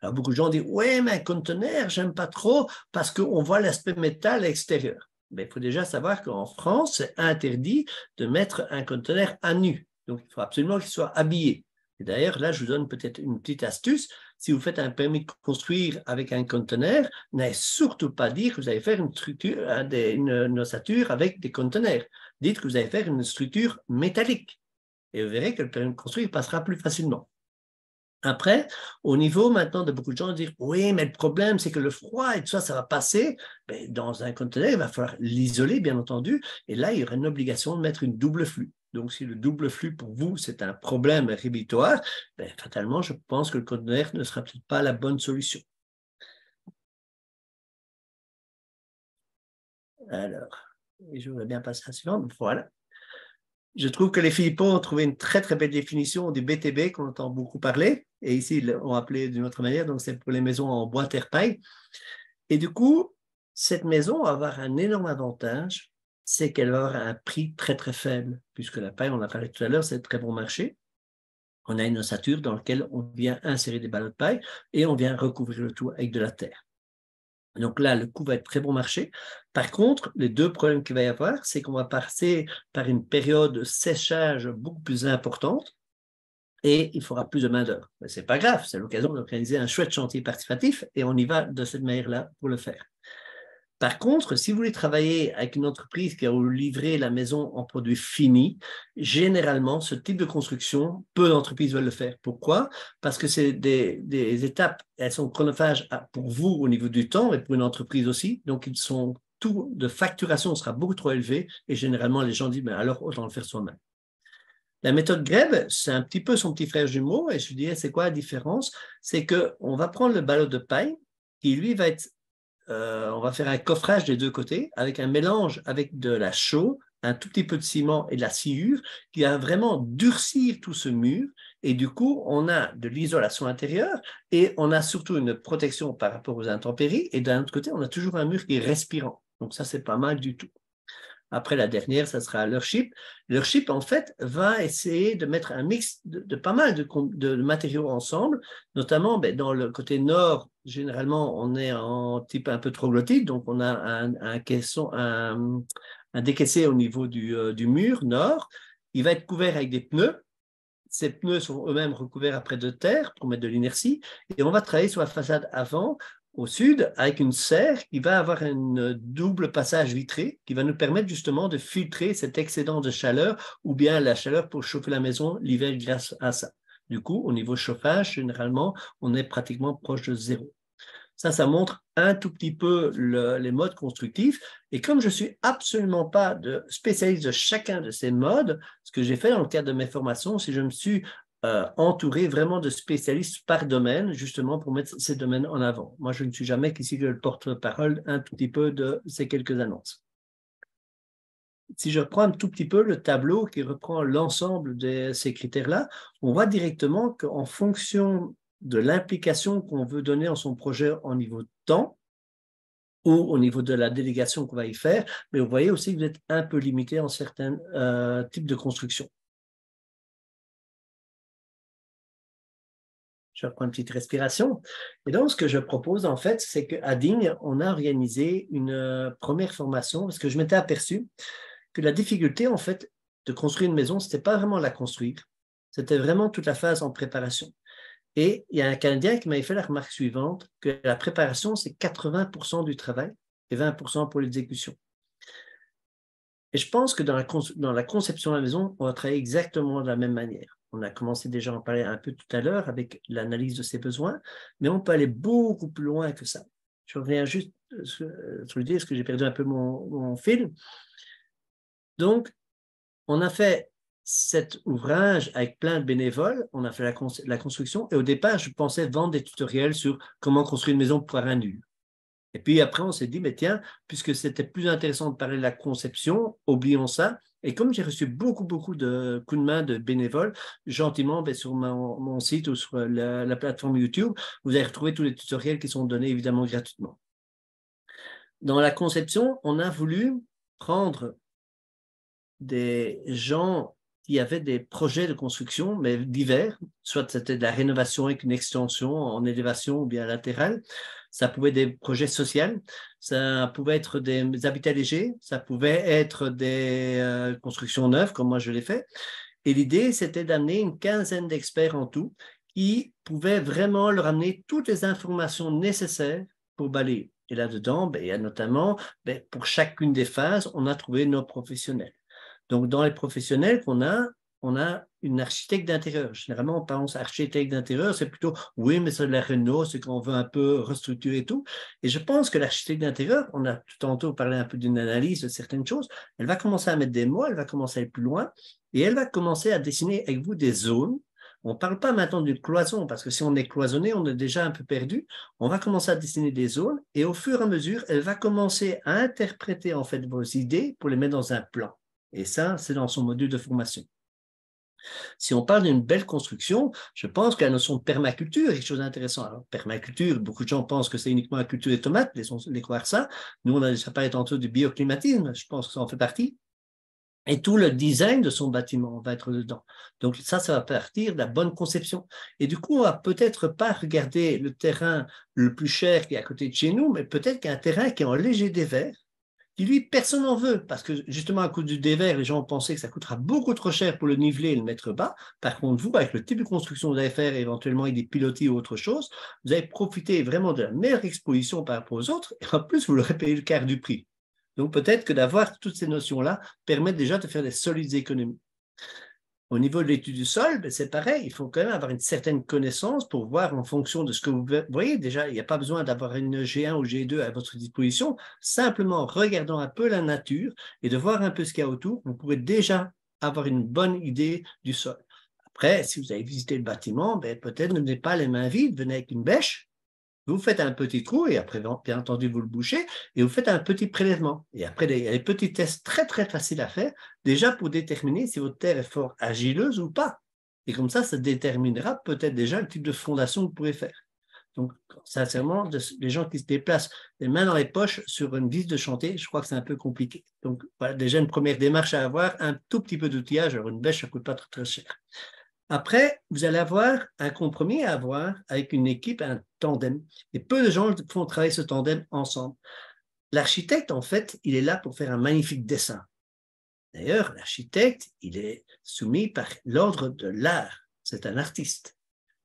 Alors, beaucoup de gens disent Ouais, mais un conteneur, j'aime pas trop parce qu'on voit l'aspect métal extérieur. Mais il faut déjà savoir qu'en France, c'est interdit de mettre un conteneur à nu. Donc, il faut absolument qu'il soit habillé. Et d'ailleurs, là, je vous donne peut-être une petite astuce. Si vous faites un permis de construire avec un conteneur, n'allez surtout pas dire que vous allez faire une structure, une, ossature avec des conteneurs. Dites que vous allez faire une structure métallique. Et vous verrez que le permis de construire passera plus facilement. Après, au niveau maintenant de beaucoup de gens, dire oui, mais le problème, c'est que le froid et tout ça, ça va passer. Mais ben, dans un conteneur, il va falloir l'isoler, bien entendu. Et là, il y aura une obligation de mettre une double flux. Donc, si le double flux pour vous, c'est un problème rédhibitoire, ben, fatalement, je pense que le code ne sera peut-être pas la bonne solution. Alors, je voudrais bien passer à la suivante. Voilà. Je trouve que les Philippons ont trouvé une très très belle définition du BTB qu'on entend beaucoup parler. Et ici, ils l'ont appelé d'une autre manière, donc c'est pour les maisons en bois terre paille. Et du coup, cette maison va avoir un énorme avantage c'est qu'elle va avoir un prix très très faible, puisque la paille, on l'a parlé tout à l'heure, c'est très bon marché. On a une ossature dans laquelle on vient insérer des ballots de paille et on vient recouvrir le tout avec de la terre. Donc là, le coût va être très bon marché. Par contre, les deux problèmes qu'il va y avoir, c'est qu'on va passer par une période de séchage beaucoup plus importante et il faudra plus de main-d'œuvre. Mais ce n'est pas grave, c'est l'occasion d'organiser un chouette chantier participatif et on y va de cette manière-là pour le faire. Par contre, si vous voulez travailler avec une entreprise qui a livré la maison en produit fini, généralement, ce type de construction, peu d'entreprises veulent le faire. Pourquoi Parce que c'est des, étapes, elles sont chronophages pour vous au niveau du temps et pour une entreprise aussi. Donc, ils sont tout de facturation sera beaucoup trop élevé et généralement, les gens disent, mais ben, alors, autant le faire soi-même. La méthode Grève, c'est un petit peu son petit frère jumeau, et je dirais, eh, c'est quoi la différence C'est qu'on va prendre le ballot de paille, qui lui va être euh, on va faire un coffrage des deux côtés avec un mélange avec de la chaux, un tout petit peu de ciment et de la sciure qui va vraiment durcir tout ce mur. Et du coup, on a de l'isolation intérieure et on a surtout une protection par rapport aux intempéries. Et d'un autre côté, on a toujours un mur qui est respirant. Donc ça, c'est pas mal du tout. Après la dernière, ça sera Leur chip, en fait, va essayer de mettre un mix de, pas mal de, matériaux ensemble, notamment ben, dans le côté nord, généralement, on est en type un peu troglodyte, donc on a un, caisson, un, décaissé au niveau du, euh, du mur nord. Il va être couvert avec des pneus ces pneus sont eux-mêmes recouverts après de terre pour mettre de l'inertie. Et on va travailler sur la façade avant au sud avec une serre qui va avoir un double passage vitré qui va nous permettre justement de filtrer cet excédent de chaleur ou bien la chaleur pour chauffer la maison l'hiver grâce à ça. Du coup, au niveau chauffage, généralement, on est pratiquement proche de zéro. Ça, ça montre un tout petit peu les modes constructifs. Et comme je ne suis absolument pas spécialiste de chacun de ces modes, ce que j'ai fait dans le cadre de mes formations, c'est je me suis euh, entouré vraiment de spécialistes par domaine, justement pour mettre ces domaines en avant. Moi, je ne suis jamais qu'ici le porte-parole un tout petit peu de ces quelques annonces. Si je reprends un tout petit peu le tableau qui reprend l'ensemble de ces critères-là, on voit directement qu'en fonction de l'implication qu'on veut donner en son projet en niveau de temps, ou au niveau de la délégation qu'on va y faire, mais vous voyez aussi que vous êtes un peu limité en certains euh, types de construction. Je une petite respiration. Et donc, ce que je propose, en fait, c'est qu'à Digne, on a organisé une euh, première formation parce que je m'étais aperçu que la difficulté, en fait, de construire une maison, ce n'était pas vraiment la construire, c'était vraiment toute la phase en préparation. Et il y a un Canadien qui m'avait fait la remarque suivante, que la préparation, c'est 80% du travail et 20% pour l'exécution. Et je pense que dans la, conception de la maison, on va travailler exactement de la même manière. On a commencé déjà à en parler un peu tout à l'heure avec l'analyse de ses besoins, mais on peut aller beaucoup plus loin que ça. Je reviens juste euh, sur euh, l'idée, parce que j'ai perdu un peu mon, fil. Donc, on a fait cet ouvrage avec plein de bénévoles, on a fait la, construction, et au départ, je pensais vendre des tutoriels sur comment construire une maison pour un nul. Et puis après, on s'est dit, mais tiens, puisque c'était plus intéressant de parler de la conception, oublions ça. Et comme j'ai reçu beaucoup, beaucoup de coups de main de bénévoles, gentiment, ben, sur mon site ou sur la, plateforme YouTube, vous allez retrouver tous les tutoriels qui sont donnés évidemment gratuitement. Dans la conception, on a voulu prendre des gens qui avaient des projets de construction, mais divers, soit c'était de la rénovation avec une extension en élévation ou bien latérale, ça pouvait être des projets sociaux, ça pouvait être des habitats légers, ça pouvait être des euh, constructions neuves, comme moi je l'ai fait. Et l'idée, c'était d'amener une quinzaine d'experts en tout qui pouvaient vraiment leur amener toutes les informations nécessaires pour balayer. Et là-dedans, ben, il y a notamment, ben, pour chacune des phases, on a trouvé nos professionnels. Donc, dans les professionnels qu'on a, on a une architecte d'intérieur. Généralement, on pense architecte d'intérieur, c'est plutôt oui, mais c'est de la Renault, c'est qu'on veut un peu restructurer tout. Et je pense que l'architecte d'intérieur, on a tout tantôt parlé un peu d'une analyse de certaines choses, elle va commencer à mettre des mots, elle va commencer à aller plus loin et elle va commencer à dessiner avec vous des zones. On ne parle pas maintenant d'une cloison, parce que si on est cloisonné, on est déjà un peu perdu. On va commencer à dessiner des zones et au fur et à mesure, elle va commencer à interpréter en fait vos idées pour les mettre dans un plan. Et ça, c'est dans son module de formation. Si on parle d'une belle construction, je pense que la notion de permaculture est quelque chose intéressante. Alors, permaculture, beaucoup de gens pensent que c'est uniquement la culture des tomates, les croire ça. Nous, on a déjà parlé tantôt du bioclimatisme, je pense que ça en fait partie. Et tout le design de son bâtiment va être dedans. Donc ça, ça va partir de la bonne conception. Et du coup, on va peut-être pas regarder le terrain le plus cher qui est à côté de chez nous, mais peut-être qu'un terrain qui est en léger dévers, qui lui, personne n'en veut, parce que justement, à cause du dévers, les gens ont pensé que ça coûtera beaucoup trop cher pour le niveler et le mettre bas. Par contre, vous, avec le type de construction que vous allez faire, éventuellement avec des pilotis ou autre chose, vous allez profiter vraiment de la meilleure exposition par rapport aux autres, et en plus, vous l'aurez payé le quart du prix. Donc, peut-être que d'avoir toutes ces notions-là permettent déjà de faire des solides économies. Au niveau de l'étude du sol, ben c'est pareil. Il faut quand même avoir une certaine connaissance pour voir en fonction de ce que vous voyez. Déjà, il n'y a pas besoin d'avoir une G1 ou G2 à votre disposition. Simplement, en regardant un peu la nature et de voir un peu ce qu'il y a autour, vous pourrez déjà avoir une bonne idée du sol. Après, si vous avez visité le bâtiment, ben peut-être ne venez pas les mains vides, venez avec une bêche vous faites un petit trou et après, bien entendu, vous le bouchez et vous faites un petit prélèvement. Et après, il y a des petits tests très, très faciles à faire, déjà pour déterminer si votre terre est fort agileuse ou pas. Et comme ça, ça déterminera peut-être déjà le type de fondation que vous pouvez faire. Donc, sincèrement, les gens qui se déplacent les mains dans les poches sur une vis de chantier, je crois que c'est un peu compliqué. Donc, voilà, déjà une première démarche à avoir, un tout petit peu d'outillage. Alors, une bêche, ça ne coûte pas très, très cher. Après, vous allez avoir un compromis à avoir avec une équipe, un tandem. Et peu de gens font travailler ce tandem ensemble. L'architecte, en fait, il est là pour faire un magnifique dessin. D'ailleurs, l'architecte, il est soumis par l'ordre de l'art. C'est un artiste.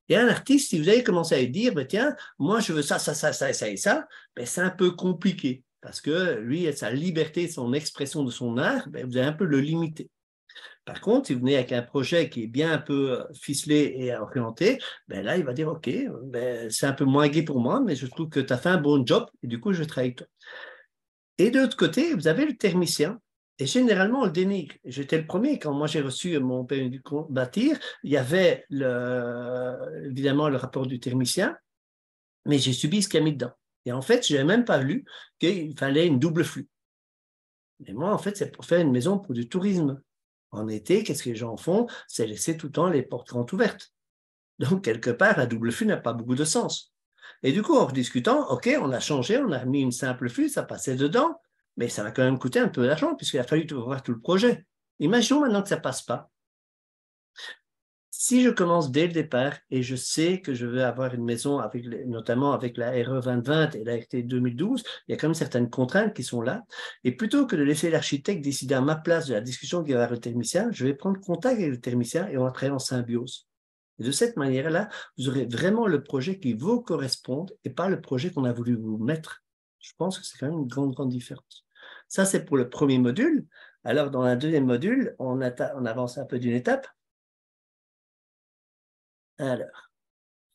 Et un artiste, si vous avez commencé à lui dire, ben tiens, moi je veux ça, ça, ça, ça, ça et ça, ben, c'est un peu compliqué parce que lui, sa liberté, son expression de son art, ben, vous allez un peu le limiter. Par contre, si vous venez avec un projet qui est bien un peu euh, ficelé et orienté, ben là, il va dire, OK, ben, c'est un peu moins gai pour moi, mais je trouve que tu as fait un bon job et du coup, je travaille avec toi. Et de l'autre côté, vous avez le thermicien. Et généralement, on le dénigre. J'étais le premier. Quand moi, j'ai reçu mon permis de bâtir, il y avait évidemment le rapport du thermicien, mais j'ai subi ce qu'il a mis dedans. Et en fait, je n'avais même pas lu qu'il fallait une double flux. Mais moi, en fait, c'est pour faire une maison pour du tourisme. En été, qu'est-ce que les gens font C'est laisser tout le temps les portes grandes ouvertes. Donc, quelque part, la double flux n'a pas beaucoup de sens. Et du coup, en discutant, OK, on a changé, on a mis une simple flux, ça passait dedans, mais ça va quand même coûté un peu d'argent puisqu'il a fallu revoir tout le projet. Imaginons maintenant que ça ne passe pas. Si je commence dès le départ et je sais que je veux avoir une maison, avec, notamment avec la RE 2020 et la RT 2012, il y a quand même certaines contraintes qui sont là. Et plutôt que de laisser l'architecte décider à ma place de la discussion qu'il va le thermicien, je vais prendre contact avec le thermicien et on va travailler en symbiose. de cette manière-là, vous aurez vraiment le projet qui vous correspond et pas le projet qu'on a voulu vous mettre. Je pense que c'est quand même une grande, grande différence. Ça, c'est pour le premier module. Alors, dans un deuxième module, on avance un peu d'une étape. Alors,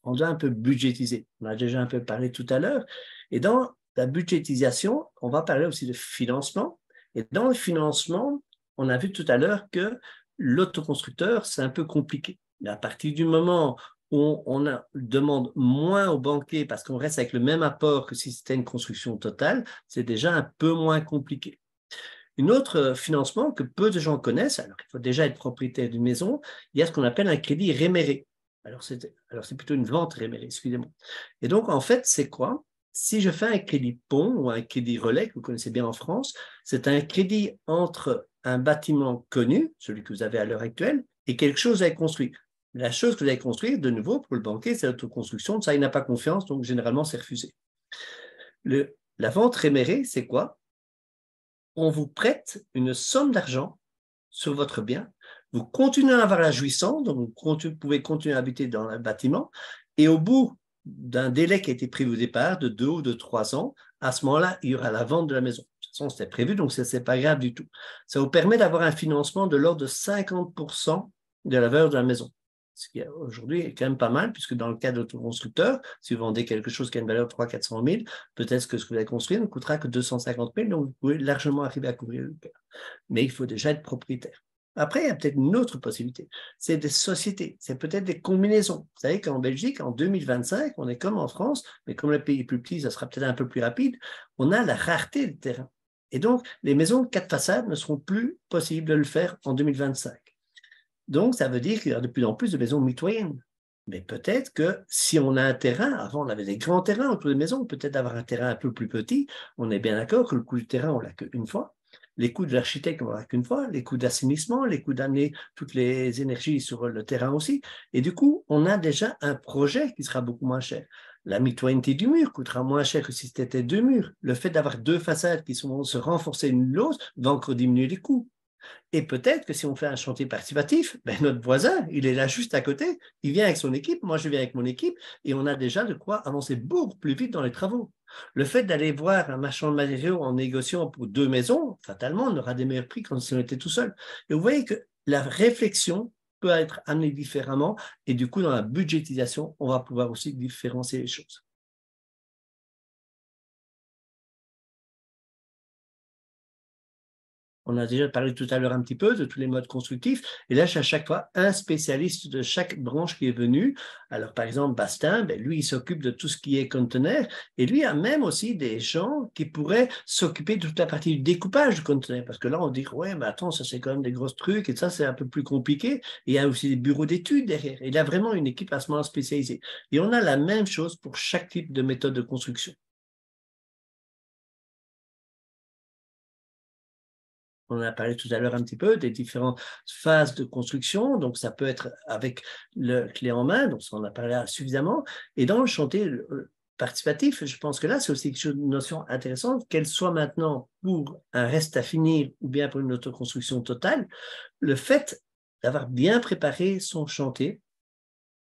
On doit un peu budgétiser. On a déjà un peu parlé tout à l'heure. Et dans la budgétisation, on va parler aussi de financement. Et dans le financement, on a vu tout à l'heure que l'autoconstructeur, c'est un peu compliqué. Mais à partir du moment où on demande moins aux banquiers parce qu'on reste avec le même apport que si c'était une construction totale, c'est déjà un peu moins compliqué. Une autre euh, financement que peu de gens connaissent, alors qu'il faut déjà être propriétaire d'une maison, il y a ce qu'on appelle un crédit réméré. Alors c'est, alors c'est plutôt une vente rémérée, excusez-moi. Et donc, en fait, c'est quoi Si je fais un crédit pont ou un crédit relais, que vous connaissez bien en France, c'est un crédit entre un bâtiment connu, celui que vous avez à l'heure actuelle, et quelque chose à construire. La chose que vous allez construire, de nouveau, pour le banquier, c'est l'autoconstruction. Ça, il n'a pas confiance, donc généralement, c'est refusé. la vente rémérée, c'est quoi On vous prête une somme d'argent sur votre bien vous continuez à avoir la jouissance, donc vous pouvez continuer à habiter dans le bâtiment. Et au bout d'un délai qui a été prévu au départ, de deux ou de trois ans, à ce moment-là, il y aura la vente de la maison. De toute façon, c'était prévu, donc ce n'est pas grave du tout. Ça vous permet d'avoir un financement de l'ordre de 50% de la valeur de la maison. Ce qui aujourd'hui est quand même pas mal, puisque dans le cas d'autoconstructeur, si vous vendez quelque chose qui a une valeur de 300 400 000, peut-être que ce que vous allez construire ne coûtera que 250 000, donc vous pouvez largement arriver à couvrir le Mais il faut déjà être propriétaire. Après, il y a peut-être une autre possibilité, c'est des sociétés, c'est peut-être des combinaisons. Vous savez qu'en Belgique, en 2025, on est comme en France, mais comme le pays est plus petit, ça sera peut-être un peu plus rapide, on a la rareté du terrain. Et donc, les maisons quatre façades ne seront plus possibles de le faire en 2025. Donc, ça veut dire qu'il y aura de plus en plus de maisons mitoyennes. Mais peut-être que si on a un terrain, avant on avait des grands terrains autour des maisons, peut-être avoir un terrain un peu plus petit, on est bien d'accord que le coût du terrain, on l'a qu'une fois les coûts de l'architecte, on qu'une fois, les coûts d'assainissement, les coûts d'amener toutes les énergies sur le terrain aussi. Et du coup, on a déjà un projet qui sera beaucoup moins cher. La mitoyenneté du mur coûtera moins cher que si c'était deux murs. Le fait d'avoir deux façades qui vont se renforcer une l'autre va encore diminuer les coûts. Et peut-être que si on fait un chantier participatif, ben, notre voisin, il est là juste à côté, il vient avec son équipe, moi je viens avec mon équipe, et on a déjà de quoi avancer beaucoup plus vite dans les travaux. Le fait d'aller voir un marchand de matériaux en négociant pour deux maisons, fatalement, on aura des meilleurs prix quand si on était tout seul. Et vous voyez que la réflexion peut être amenée différemment, et du coup, dans la budgétisation, on va pouvoir aussi différencier les choses. On a déjà parlé tout à l'heure un petit peu de tous les modes constructifs. Et là, à chaque fois un spécialiste de chaque branche qui est venu. Alors, par exemple, Bastin, ben, lui, il s'occupe de tout ce qui est conteneur. Et lui a même aussi des gens qui pourraient s'occuper de toute la partie du découpage du conteneur. Parce que là, on dit, ouais, mais attends, ça, c'est quand même des gros trucs. Et ça, c'est un peu plus compliqué. il y a aussi des bureaux d'études derrière. il a vraiment une équipe à ce moment spécialisée. Et on a la même chose pour chaque type de méthode de construction. on en a parlé tout à l'heure un petit peu, des différentes phases de construction. Donc, ça peut être avec le clé en main, donc ça, on en a parlé suffisamment. Et dans le chantier participatif, je pense que là, c'est aussi une notion intéressante, qu'elle soit maintenant pour un reste à finir ou bien pour une autoconstruction totale, le fait d'avoir bien préparé son chantier,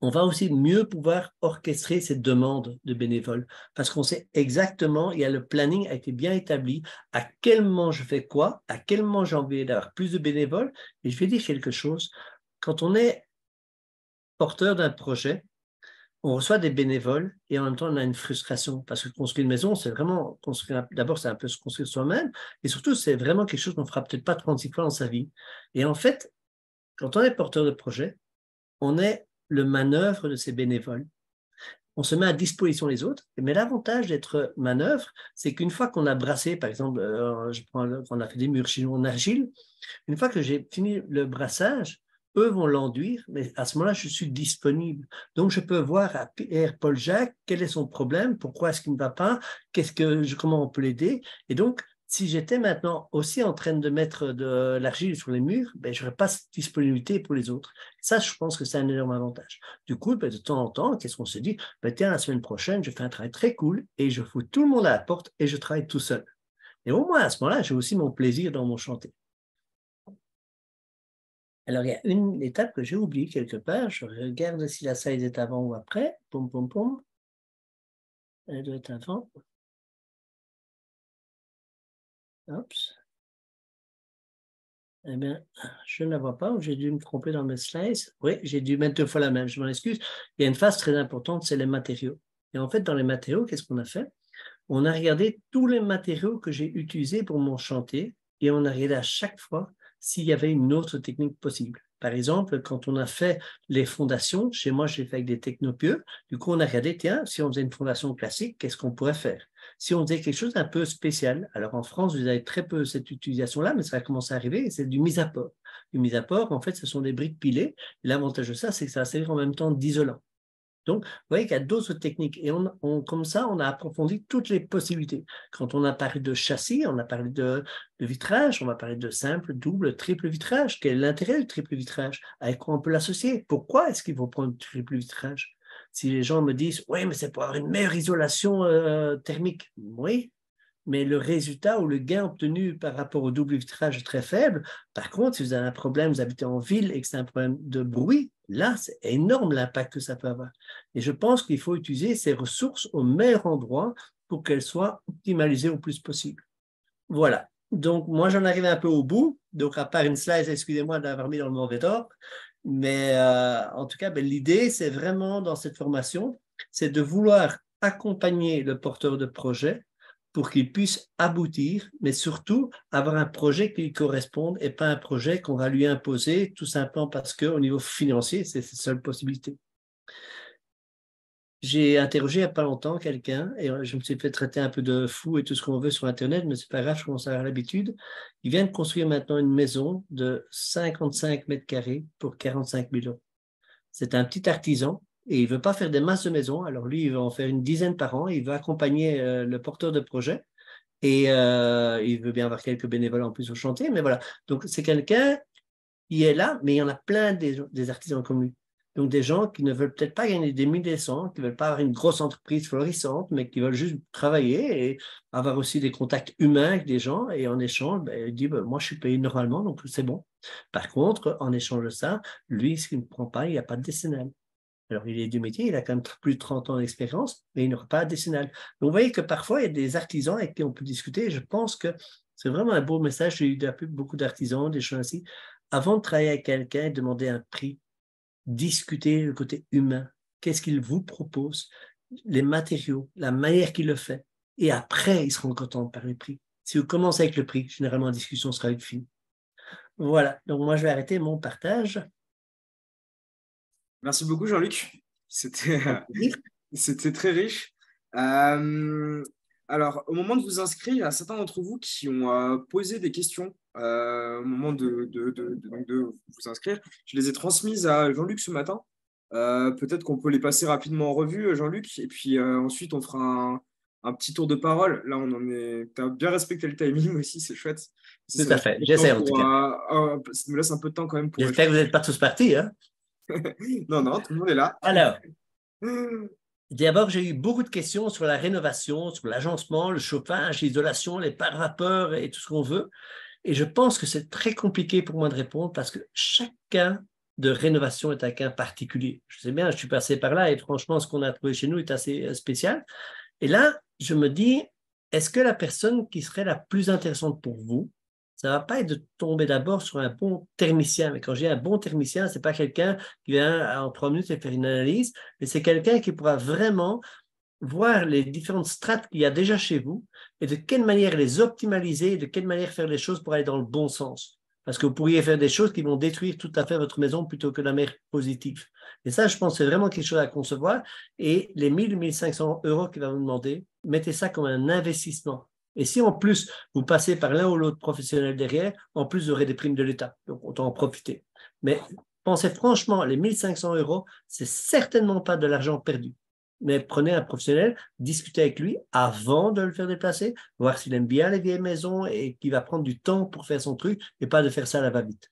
on va aussi mieux pouvoir orchestrer cette demande de bénévoles parce qu'on sait exactement, il y le planning a été bien établi, à quel moment je fais quoi, à quel moment j'ai envie d'avoir plus de bénévoles. Et je vais dire quelque chose, quand on est porteur d'un projet, on reçoit des bénévoles et en même temps on a une frustration parce que construire une maison, c'est vraiment construire, d'abord c'est un peu se construire soi-même et surtout c'est vraiment quelque chose qu'on ne fera peut-être pas 36 fois dans sa vie. Et en fait, quand on est porteur de projet, on est le manœuvre de ces bénévoles. On se met à disposition les autres, mais l'avantage d'être manœuvre, c'est qu'une fois qu'on a brassé, par exemple, euh, je prends, on a fait des murs en argile, une fois que j'ai fini le brassage, eux vont l'enduire, mais à ce moment-là, je suis disponible. Donc, je peux voir à Pierre-Paul Jacques quel est son problème, pourquoi est-ce qu'il ne va pas, qu'est-ce que, comment on peut l'aider. Et donc, si j'étais maintenant aussi en train de mettre de l'argile sur les murs, ben, je n'aurais pas cette disponibilité pour les autres. Ça, je pense que c'est un énorme avantage. Du coup, ben, de temps en temps, qu'est-ce qu'on se dit ben, Tiens, la semaine prochaine, je fais un travail très cool et je fous tout le monde à la porte et je travaille tout seul. Et au moins, à ce moment-là, j'ai aussi mon plaisir dans mon chantier. Alors, il y a une étape que j'ai oubliée quelque part. Je regarde si la salle est avant ou après. Pom, pom, pom. Elle doit être avant. Oups. Eh bien, je ne la vois pas, j'ai dû me tromper dans mes slides. Oui, j'ai dû mettre deux fois la même, je m'en excuse. Il y a une phase très importante, c'est les matériaux. Et en fait, dans les matériaux, qu'est-ce qu'on a fait On a regardé tous les matériaux que j'ai utilisés pour mon chantier et on a regardé à chaque fois s'il y avait une autre technique possible. Par exemple, quand on a fait les fondations, chez moi, j'ai fait avec des technopieux. Du coup, on a regardé, tiens, si on faisait une fondation classique, qu'est-ce qu'on pourrait faire si on faisait quelque chose d'un peu spécial. Alors en France, vous avez très peu cette utilisation-là, mais ça a commencé à arriver, c'est du mise à port. Du mise à port, en fait, ce sont des briques pilées. L'avantage de ça, c'est que ça va servir en même temps d'isolant. Donc, vous voyez qu'il y a d'autres techniques. Et comme ça, on a approfondi toutes les possibilités. Quand on a parlé de châssis, on a parlé de, de vitrage, on a parlé de simple, double, triple vitrage. Quel est l'intérêt du triple vitrage Avec quoi on peut l'associer Pourquoi est-ce qu'il faut prendre du triple vitrage si les gens me disent, oui, mais c'est pour avoir une meilleure isolation euh, thermique, oui, mais le résultat ou le gain obtenu par rapport au double vitrage est très faible. Par contre, si vous avez un problème, vous habitez en ville et que c'est un problème de bruit, là, c'est énorme l'impact que ça peut avoir. Et je pense qu'il faut utiliser ces ressources au meilleur endroit pour qu'elles soient optimalisées au plus possible. Voilà. Donc, moi, j'en arrive un peu au bout. Donc, à part une slide, excusez-moi d'avoir mis dans le mauvais ordre, mais euh, en tout cas, ben, l'idée, c'est vraiment dans cette formation, c'est de vouloir accompagner le porteur de projet pour qu'il puisse aboutir, mais surtout avoir un projet qui lui corresponde et pas un projet qu'on va lui imposer tout simplement parce qu'au niveau financier, c'est sa seule possibilité j'ai interrogé il n'y a pas longtemps quelqu'un, et euh, je me suis fait traiter un peu de fou et tout ce qu'on veut sur Internet, mais c'est pas grave, je commence à avoir l'habitude. Il vient de construire maintenant une maison de 55 mètres carrés pour 45 000 euros. C'est un petit artisan et il veut pas faire des masses de maisons. Alors lui, il va en faire une dizaine par an. Il va accompagner euh, le porteur de projet et euh, il veut bien avoir quelques bénévoles en plus au chantier. Mais voilà, donc c'est quelqu'un, il est là, mais il y en a plein des artisans comme lui donc des gens qui ne veulent peut-être pas gagner des milliers de qui ne veulent pas avoir une grosse entreprise florissante, mais qui veulent juste travailler et avoir aussi des contacts humains avec des gens. Et en échange, ben, il ben, moi je suis payé normalement, donc c'est bon. Par contre, en échange de ça, lui, ce qu'il ne prend pas, il n'a pas de décennale. Alors, il est du métier, il a quand même plus de 30 ans d'expérience, mais il n'aura pas de décennale. Donc, vous voyez que parfois, il y a des artisans avec qui on peut discuter. Je pense que c'est vraiment un beau message. J'ai eu beaucoup d'artisans, des choses ainsi. Avant de travailler avec quelqu'un demander un prix, discuter le côté humain. Qu'est-ce qu'il vous propose, les matériaux, la manière qu'il le fait. Et après, ils seront contents par le prix. Si vous commencez avec le prix, généralement la discussion sera avec fine. Voilà, donc moi je vais arrêter mon partage. Merci beaucoup Jean-Luc. C'était, <laughs> très riche. Euh, alors, au moment de vous inscrire, il y a certains d'entre vous qui ont euh, posé des questions euh, au moment de, de, de, vous inscrire. Je les ai transmises à Jean-Luc ce matin. Euh, peut-être qu'on peut les passer rapidement en revue, euh, Jean-Luc, et puis ensuite on fera un, petit tour de parole. Là, on en est. Tu as bien respecté le timing <laughs> aussi, c'est chouette. Tout à fait, j'essaie en tout cas. Oh, ça nous laisse un peu de temps quand même J'espère que vous n'êtes pas tous partis, hein? <laughs> non, non, tout le monde est là. Alors. <laughs> D'abord, j'ai eu beaucoup de questions sur la rénovation, sur l'agencement, le chauffage, l'isolation, les pare-vapeurs et tout ce qu'on veut. Et je pense que c'est très compliqué pour moi de répondre parce que chacun de rénovation est un cas particulier. Je sais bien, je suis passé par là et franchement, ce qu'on a trouvé chez nous est assez euh, spécial. Et là, je me dis, est-ce que la personne qui serait la plus intéressante pour vous, ça ne va pas être de tomber d'abord sur un bon thermicien. Mais quand j'ai un bon thermicien, ce n'est pas quelqu'un qui vient en trois minutes et faire une analyse, mais c'est quelqu'un qui pourra vraiment voir les différentes strates qu'il y a déjà chez vous et de quelle manière les optimaliser et de quelle manière faire les choses pour aller dans le bon sens. Parce que vous pourriez faire des choses qui vont détruire tout à fait votre maison plutôt que la mère positive. Et ça, je pense, c'est vraiment quelque chose à concevoir. Et les 1000, 1500 euros qu'il va vous demander, mettez ça comme un investissement. Et si en plus vous passez par l'un ou l'autre professionnel derrière, en plus vous aurez des primes de l'État. Donc autant en profiter. Mais pensez franchement, les 1500 euros, c'est certainement pas de l'argent perdu mais prenez un professionnel, discutez avec lui avant de le faire déplacer, voir s'il aime bien les vieilles maisons et qu'il va prendre du temps pour faire son truc et pas de faire ça à la va-vite.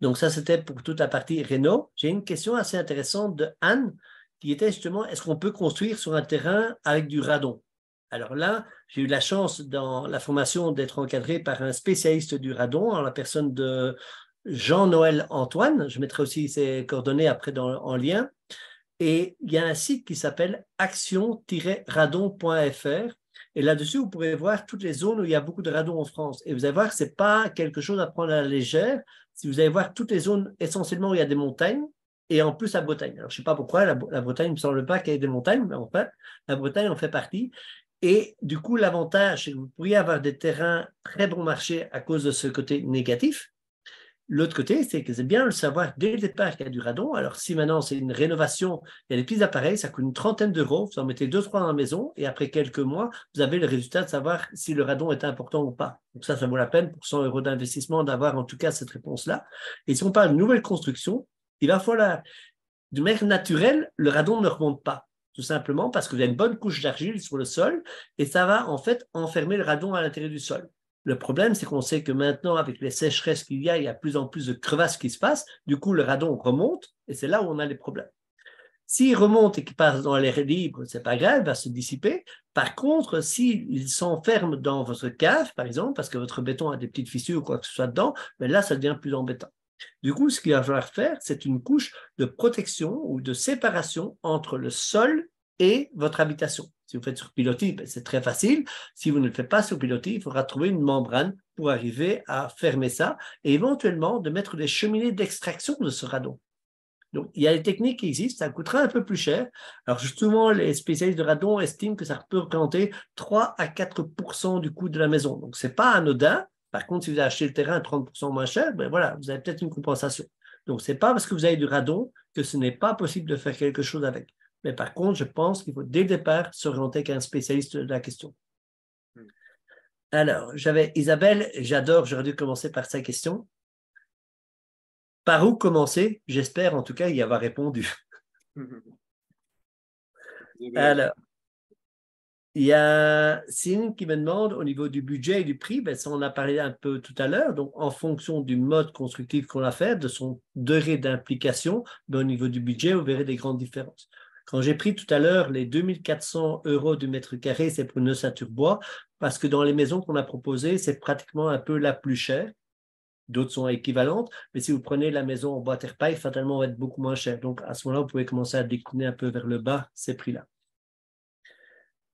Donc ça, c'était pour toute la partie Renault. J'ai une question assez intéressante de Anne qui était justement, est-ce qu'on peut construire sur un terrain avec du radon Alors là, j'ai eu la chance dans la formation d'être encadré par un spécialiste du radon, en la personne de Jean-Noël Antoine. Je mettrai aussi ses coordonnées après en lien. Et il y a un site qui s'appelle action-radon.fr. Et là-dessus, vous pourrez voir toutes les zones où il y a beaucoup de radon en France. Et vous allez voir, ce n'est pas quelque chose à prendre à la légère. Si vous allez voir toutes les zones essentiellement où il y a des montagnes, et en plus la Bretagne. Alors, je ne sais pas pourquoi, la, la Bretagne ne me semble pas qu'il y ait des montagnes, mais en fait, la Bretagne en fait partie. Et du coup, l'avantage, c'est que vous pourriez avoir des terrains très bon marché à cause de ce côté négatif, L'autre côté, c'est que c'est bien le savoir dès le départ qu'il y a du radon. Alors, si maintenant c'est une rénovation, il y a des petits appareils, ça coûte une trentaine d'euros, vous en mettez deux, trois dans la maison, et après quelques mois, vous avez le résultat de savoir si le radon est important ou pas. Donc, ça, ça vaut la peine pour 100 euros d'investissement d'avoir en tout cas cette réponse-là. Et si on parle de nouvelle construction, il va falloir, de manière naturelle, le radon ne remonte pas tout simplement parce que vous a une bonne couche d'argile sur le sol et ça va en fait enfermer le radon à l'intérieur du sol. Le problème, c'est qu'on sait que maintenant, avec les sécheresses qu'il y a, il y a de plus en plus de crevasses qui se passent. Du coup, le radon remonte et c'est là où on a les problèmes. S'il remonte et qu'il passe dans l'air libre, c'est pas grave, il va se dissiper. Par contre, s'il s'enferme dans votre cave, par exemple, parce que votre béton a des petites fissures ou quoi que ce soit dedans, mais ben là, ça devient plus embêtant. Du coup, ce qu'il va falloir faire, c'est une couche de protection ou de séparation entre le sol et votre habitation. Si vous faites sur pilotis, ben, c'est très facile. Si vous ne le faites pas sur pilotis, il faudra trouver une membrane pour arriver à fermer ça et éventuellement de mettre des cheminées d'extraction de ce radon. Donc, il y a des techniques qui existent, ça coûtera un peu plus cher. Alors, justement, les spécialistes de radon estiment que ça peut augmenter 3 à 4 du coût de la maison. Donc, ce n'est pas anodin. Par contre, si vous avez acheté le terrain à 30 moins cher, ben, voilà, vous avez peut-être une compensation. Donc, ce n'est pas parce que vous avez du radon que ce n'est pas possible de faire quelque chose avec. Mais par contre, je pense qu'il faut dès le départ s'orienter avec un spécialiste de la question. Hmm. Alors, j'avais Isabelle, j'adore, j'aurais dû commencer par sa question. Par où commencer J'espère en tout cas y avoir répondu. <laughs> Alors, il y a Sine qui me demande au niveau du budget et du prix, ben, ça on a parlé un peu tout à l'heure, donc en fonction du mode constructif qu'on a fait, de son degré d'implication, ben, au niveau du budget, vous verrez des grandes différences. Quand j'ai pris tout à l'heure les 2400 euros du mètre carré, c'est pour une ossature bois, parce que dans les maisons qu'on a proposées, c'est pratiquement un peu la plus chère. D'autres sont équivalentes, mais si vous prenez la maison en bois terre-paille, fatalement, on va être beaucoup moins cher. Donc, à ce moment-là, vous pouvez commencer à décliner un peu vers le bas ces prix-là.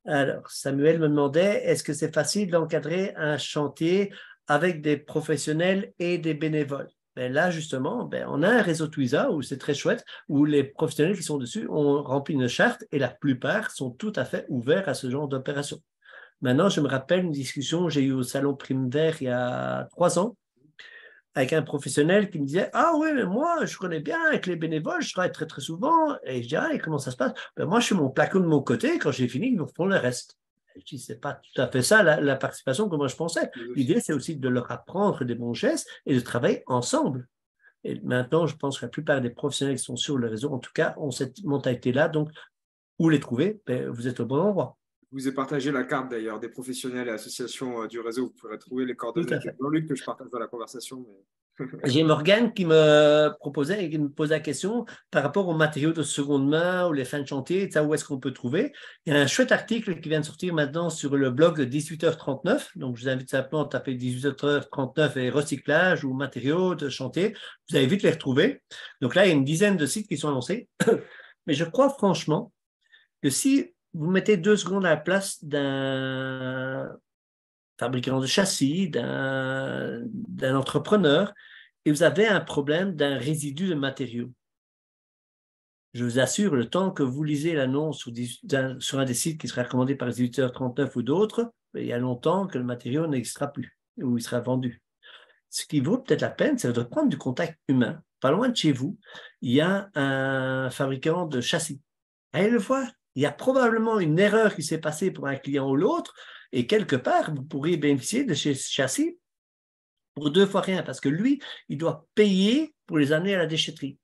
Alors, Samuel me demandait, est-ce que c'est facile d'encadrer un chantier avec des professionnels et des bénévoles ben là, justement, ben, on a un réseau Twiza où c'est très chouette, où les professionnels qui sont dessus ont rempli une charte et la plupart sont tout à fait ouverts à ce genre d'opération. Maintenant, je me rappelle une discussion que j'ai eue au salon Prime Vert il y a trois ans avec un professionnel qui me disait Ah oui, mais moi, je connais bien avec les bénévoles, je travaille très très souvent. Et je dis Ah, et comment ça se passe ben, Moi, je suis mon placon de mon côté. Quand j'ai fini, ils me font le reste je dis, pas tout à fait ça la, participation comme je pensais. L'idée, c'est aussi de leur apprendre des bons gestes et de travailler ensemble. Et maintenant, je pense que la plupart des professionnels qui sont sur le réseau, en tout cas, ont cette mentalité-là. Donc, où les trouver ben, Vous êtes au bon endroit. vous avez partagé la carte d'ailleurs des professionnels et associations euh, du réseau. Vous pourrez trouver les coordonnées de Jean-Luc que je partage dans la conversation. J'ai Morgane qui me proposait et qui me posait la question par rapport aux matériaux de seconde main ou les fins de chantier, où est-ce qu'on peut trouver. Il y a un chouette article qui vient de sortir maintenant sur le blog de 18h39. Donc, je vous invite simplement à taper 18h39 et recyclage ou matériaux de chantier. Vous allez vite les retrouver. Donc là, il y a une dizaine de sites qui sont annoncés. <coughs> Mais je crois franchement que si vous mettez deux secondes à la place d'un fabricant de châssis, d'un entrepreneur, et vous avez un problème d'un résidu de matériaux. Je vous assure, le temps que vous lisez l'annonce sur, un des sites qui sera recommandé par les éditeurs 39 ou d'autres, ben, il y a longtemps que le matériau n'existera plus ou il sera vendu. Ce qui vaut peut-être la peine, c'est de prendre du contact humain. Pas loin de chez vous, il y a un fabricant de châssis. Allez le voir. Il y a probablement une erreur qui s'est passée pour un client ou l'autre, et quelque part, vous pourriez bénéficier de ces châssis pour deux fois rien, parce que lui, il doit payer pour les amener à la déchetterie.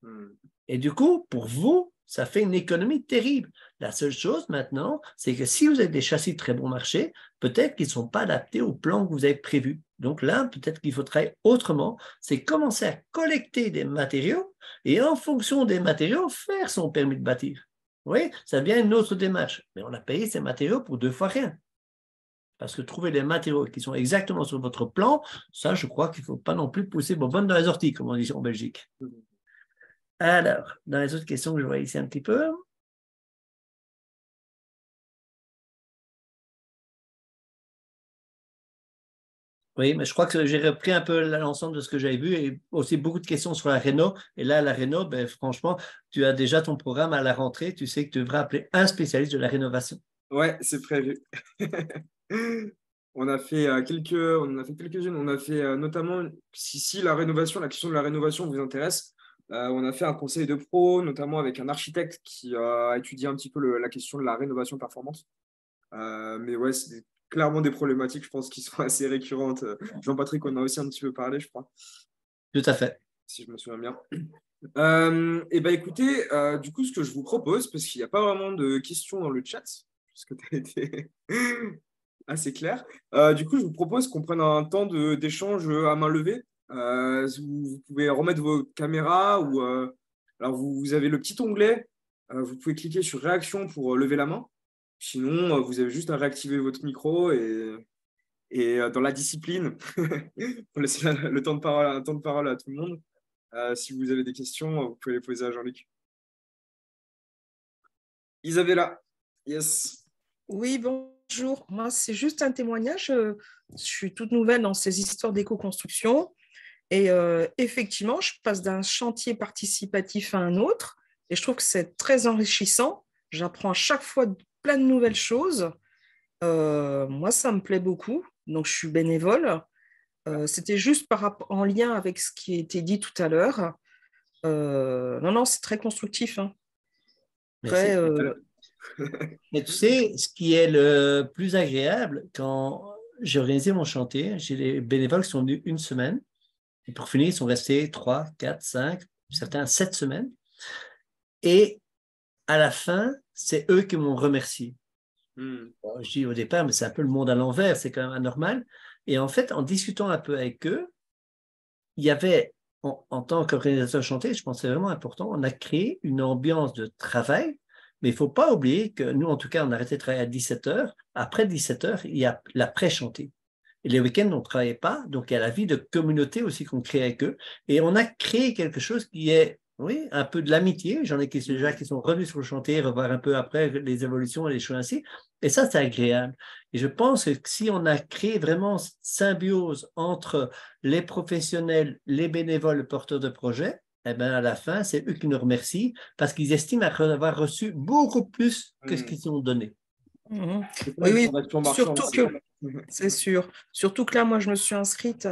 Hmm. Et du coup, pour vous, ça fait une économie terrible. La seule chose maintenant, c'est que si vous avez des châssis de très bon marché, peut-être qu'ils ne sont pas adaptés au plan que vous avez prévu. Donc là, peut-être qu'il faudrait autrement. C'est commencer à collecter des matériaux et en fonction des matériaux, faire son permis de bâtir. Oui, ça devient une autre démarche. Mais on a payé ces matériaux pour deux fois rien. Parce que trouver les matériaux qui sont exactement sur votre plan, ça, je crois qu'il ne faut pas non plus pousser bonnes dans les orties, comme on dit en Belgique. Alors, dans les autres questions que je vois ici un petit peu. Oui, mais je crois que j'ai repris un peu l'ensemble de ce que j'avais vu et aussi beaucoup de questions sur la Renault. Et là, la Renault, ben, franchement, tu as déjà ton programme à la rentrée. Tu sais que tu devras appeler un spécialiste de la rénovation. Oui, c'est prévu. <laughs> On a fait euh, quelques, on a fait quelques-unes. On a fait euh, notamment, si, la rénovation, la question de la rénovation vous intéresse, euh, on a fait un conseil de pro, notamment avec un architecte qui a étudié un petit peu la question de la rénovation performance. mais ouais, c'est clairement des problématiques, je pense, qui sont <laughs> assez récurrentes. Jean-Patrick, on en a aussi un petit peu parlé, je crois. Tout à fait. Si je me souviens bien. et eh ben écoutez, du coup, ce que je vous propose, parce qu'il n'y a pas vraiment de questions dans le chat, parce que tu as été c'est clair. Euh, du coup, je vous propose qu'on prenne un temps d'échange à main levée. Euh, vous, pouvez remettre vos caméras ou euh, alors vous, avez le petit onglet. vous pouvez cliquer sur réaction pour lever la main. Sinon, vous avez juste à réactiver votre micro et, et dans la discipline, <laughs> pour laisser le temps de parole, un temps de parole à tout le monde. si vous avez des questions, vous pouvez les poser à Jean-Luc. Isabella, yes. Oui, bon, Bonjour, moi c'est juste un témoignage. Euh, je suis toute nouvelle dans ces histoires d'éco-construction. Et euh, effectivement, je passe d'un chantier participatif à un autre. Et je trouve que c'est très enrichissant. J'apprends à chaque fois plein de nouvelles choses. Euh, moi, ça me plaît beaucoup. Donc, je suis bénévole. C'était juste en lien avec ce qui a été dit tout à l'heure. non, non, c'est très constructif. Hein. <laughs> Mais tu sais, ce qui est le plus agréable, quand j'ai organisé mon chantier, j'ai les bénévoles qui sont venus une semaine, et pour finir, ils sont restés 3, 4, 5, certains 7 semaines. Et à la fin, c'est eux qui m'ont remercié. Hmm. Je dis au départ, mais c'est un peu le monde à l'envers, c'est quand même anormal. Et en fait, en discutant un peu avec eux, il y avait, en, tant qu'organisateur chanté, je pense que c'est vraiment important, on a créé une ambiance de travail mais il faut pas oublier que nous, en tout cas, on arrêtait de travailler à 17h. Après 17h, il y a la pré-chantée. Les week-ends, on ne travaillait pas. Donc, il y a la vie de communauté aussi qu'on crée avec eux. Et on a créé quelque chose qui est, oui, un peu de l'amitié. J'en ai déjà qui sont revenus sur le chantier, revoir un peu après les évolutions et les choses ainsi. Et ça, c'est agréable. Et je pense que si on a créé vraiment cette symbiose entre les professionnels, les bénévoles, les porteurs de projets, et eh bien, à la fin, c'est eux qui nous remercient parce qu'ils estiment avoir reçu beaucoup plus que ce hmm. qu'ils ont donné. Mhm. Oui, surtout que, mhm. c'est sûr. Surtout que là, moi, je me suis inscrite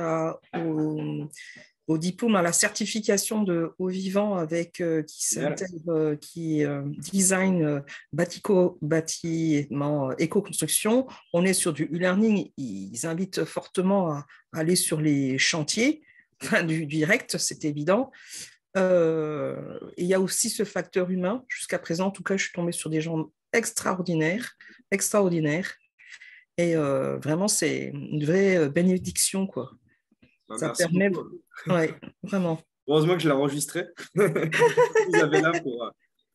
au, diplôme, à la certification de Haut Vivant avec euh, qui, s'intègre euh, qui euh, design bâtiment éco-construction. On est sur du e-learning. Ils invitent fortement à, aller sur les chantiers. <laughs> du direct, c'est évident. Euh, il y a aussi ce facteur humain. Jusqu'à présent, en tout cas, je suis tombée sur des gens extraordinaires, extraordinaires. Et euh, vraiment, c'est une vraie euh, bénédiction, quoi. Bah, Ça permet, <laughs> ouais, vraiment. Heureusement que je l'ai enregistré. Vous <laughs> avez là pour,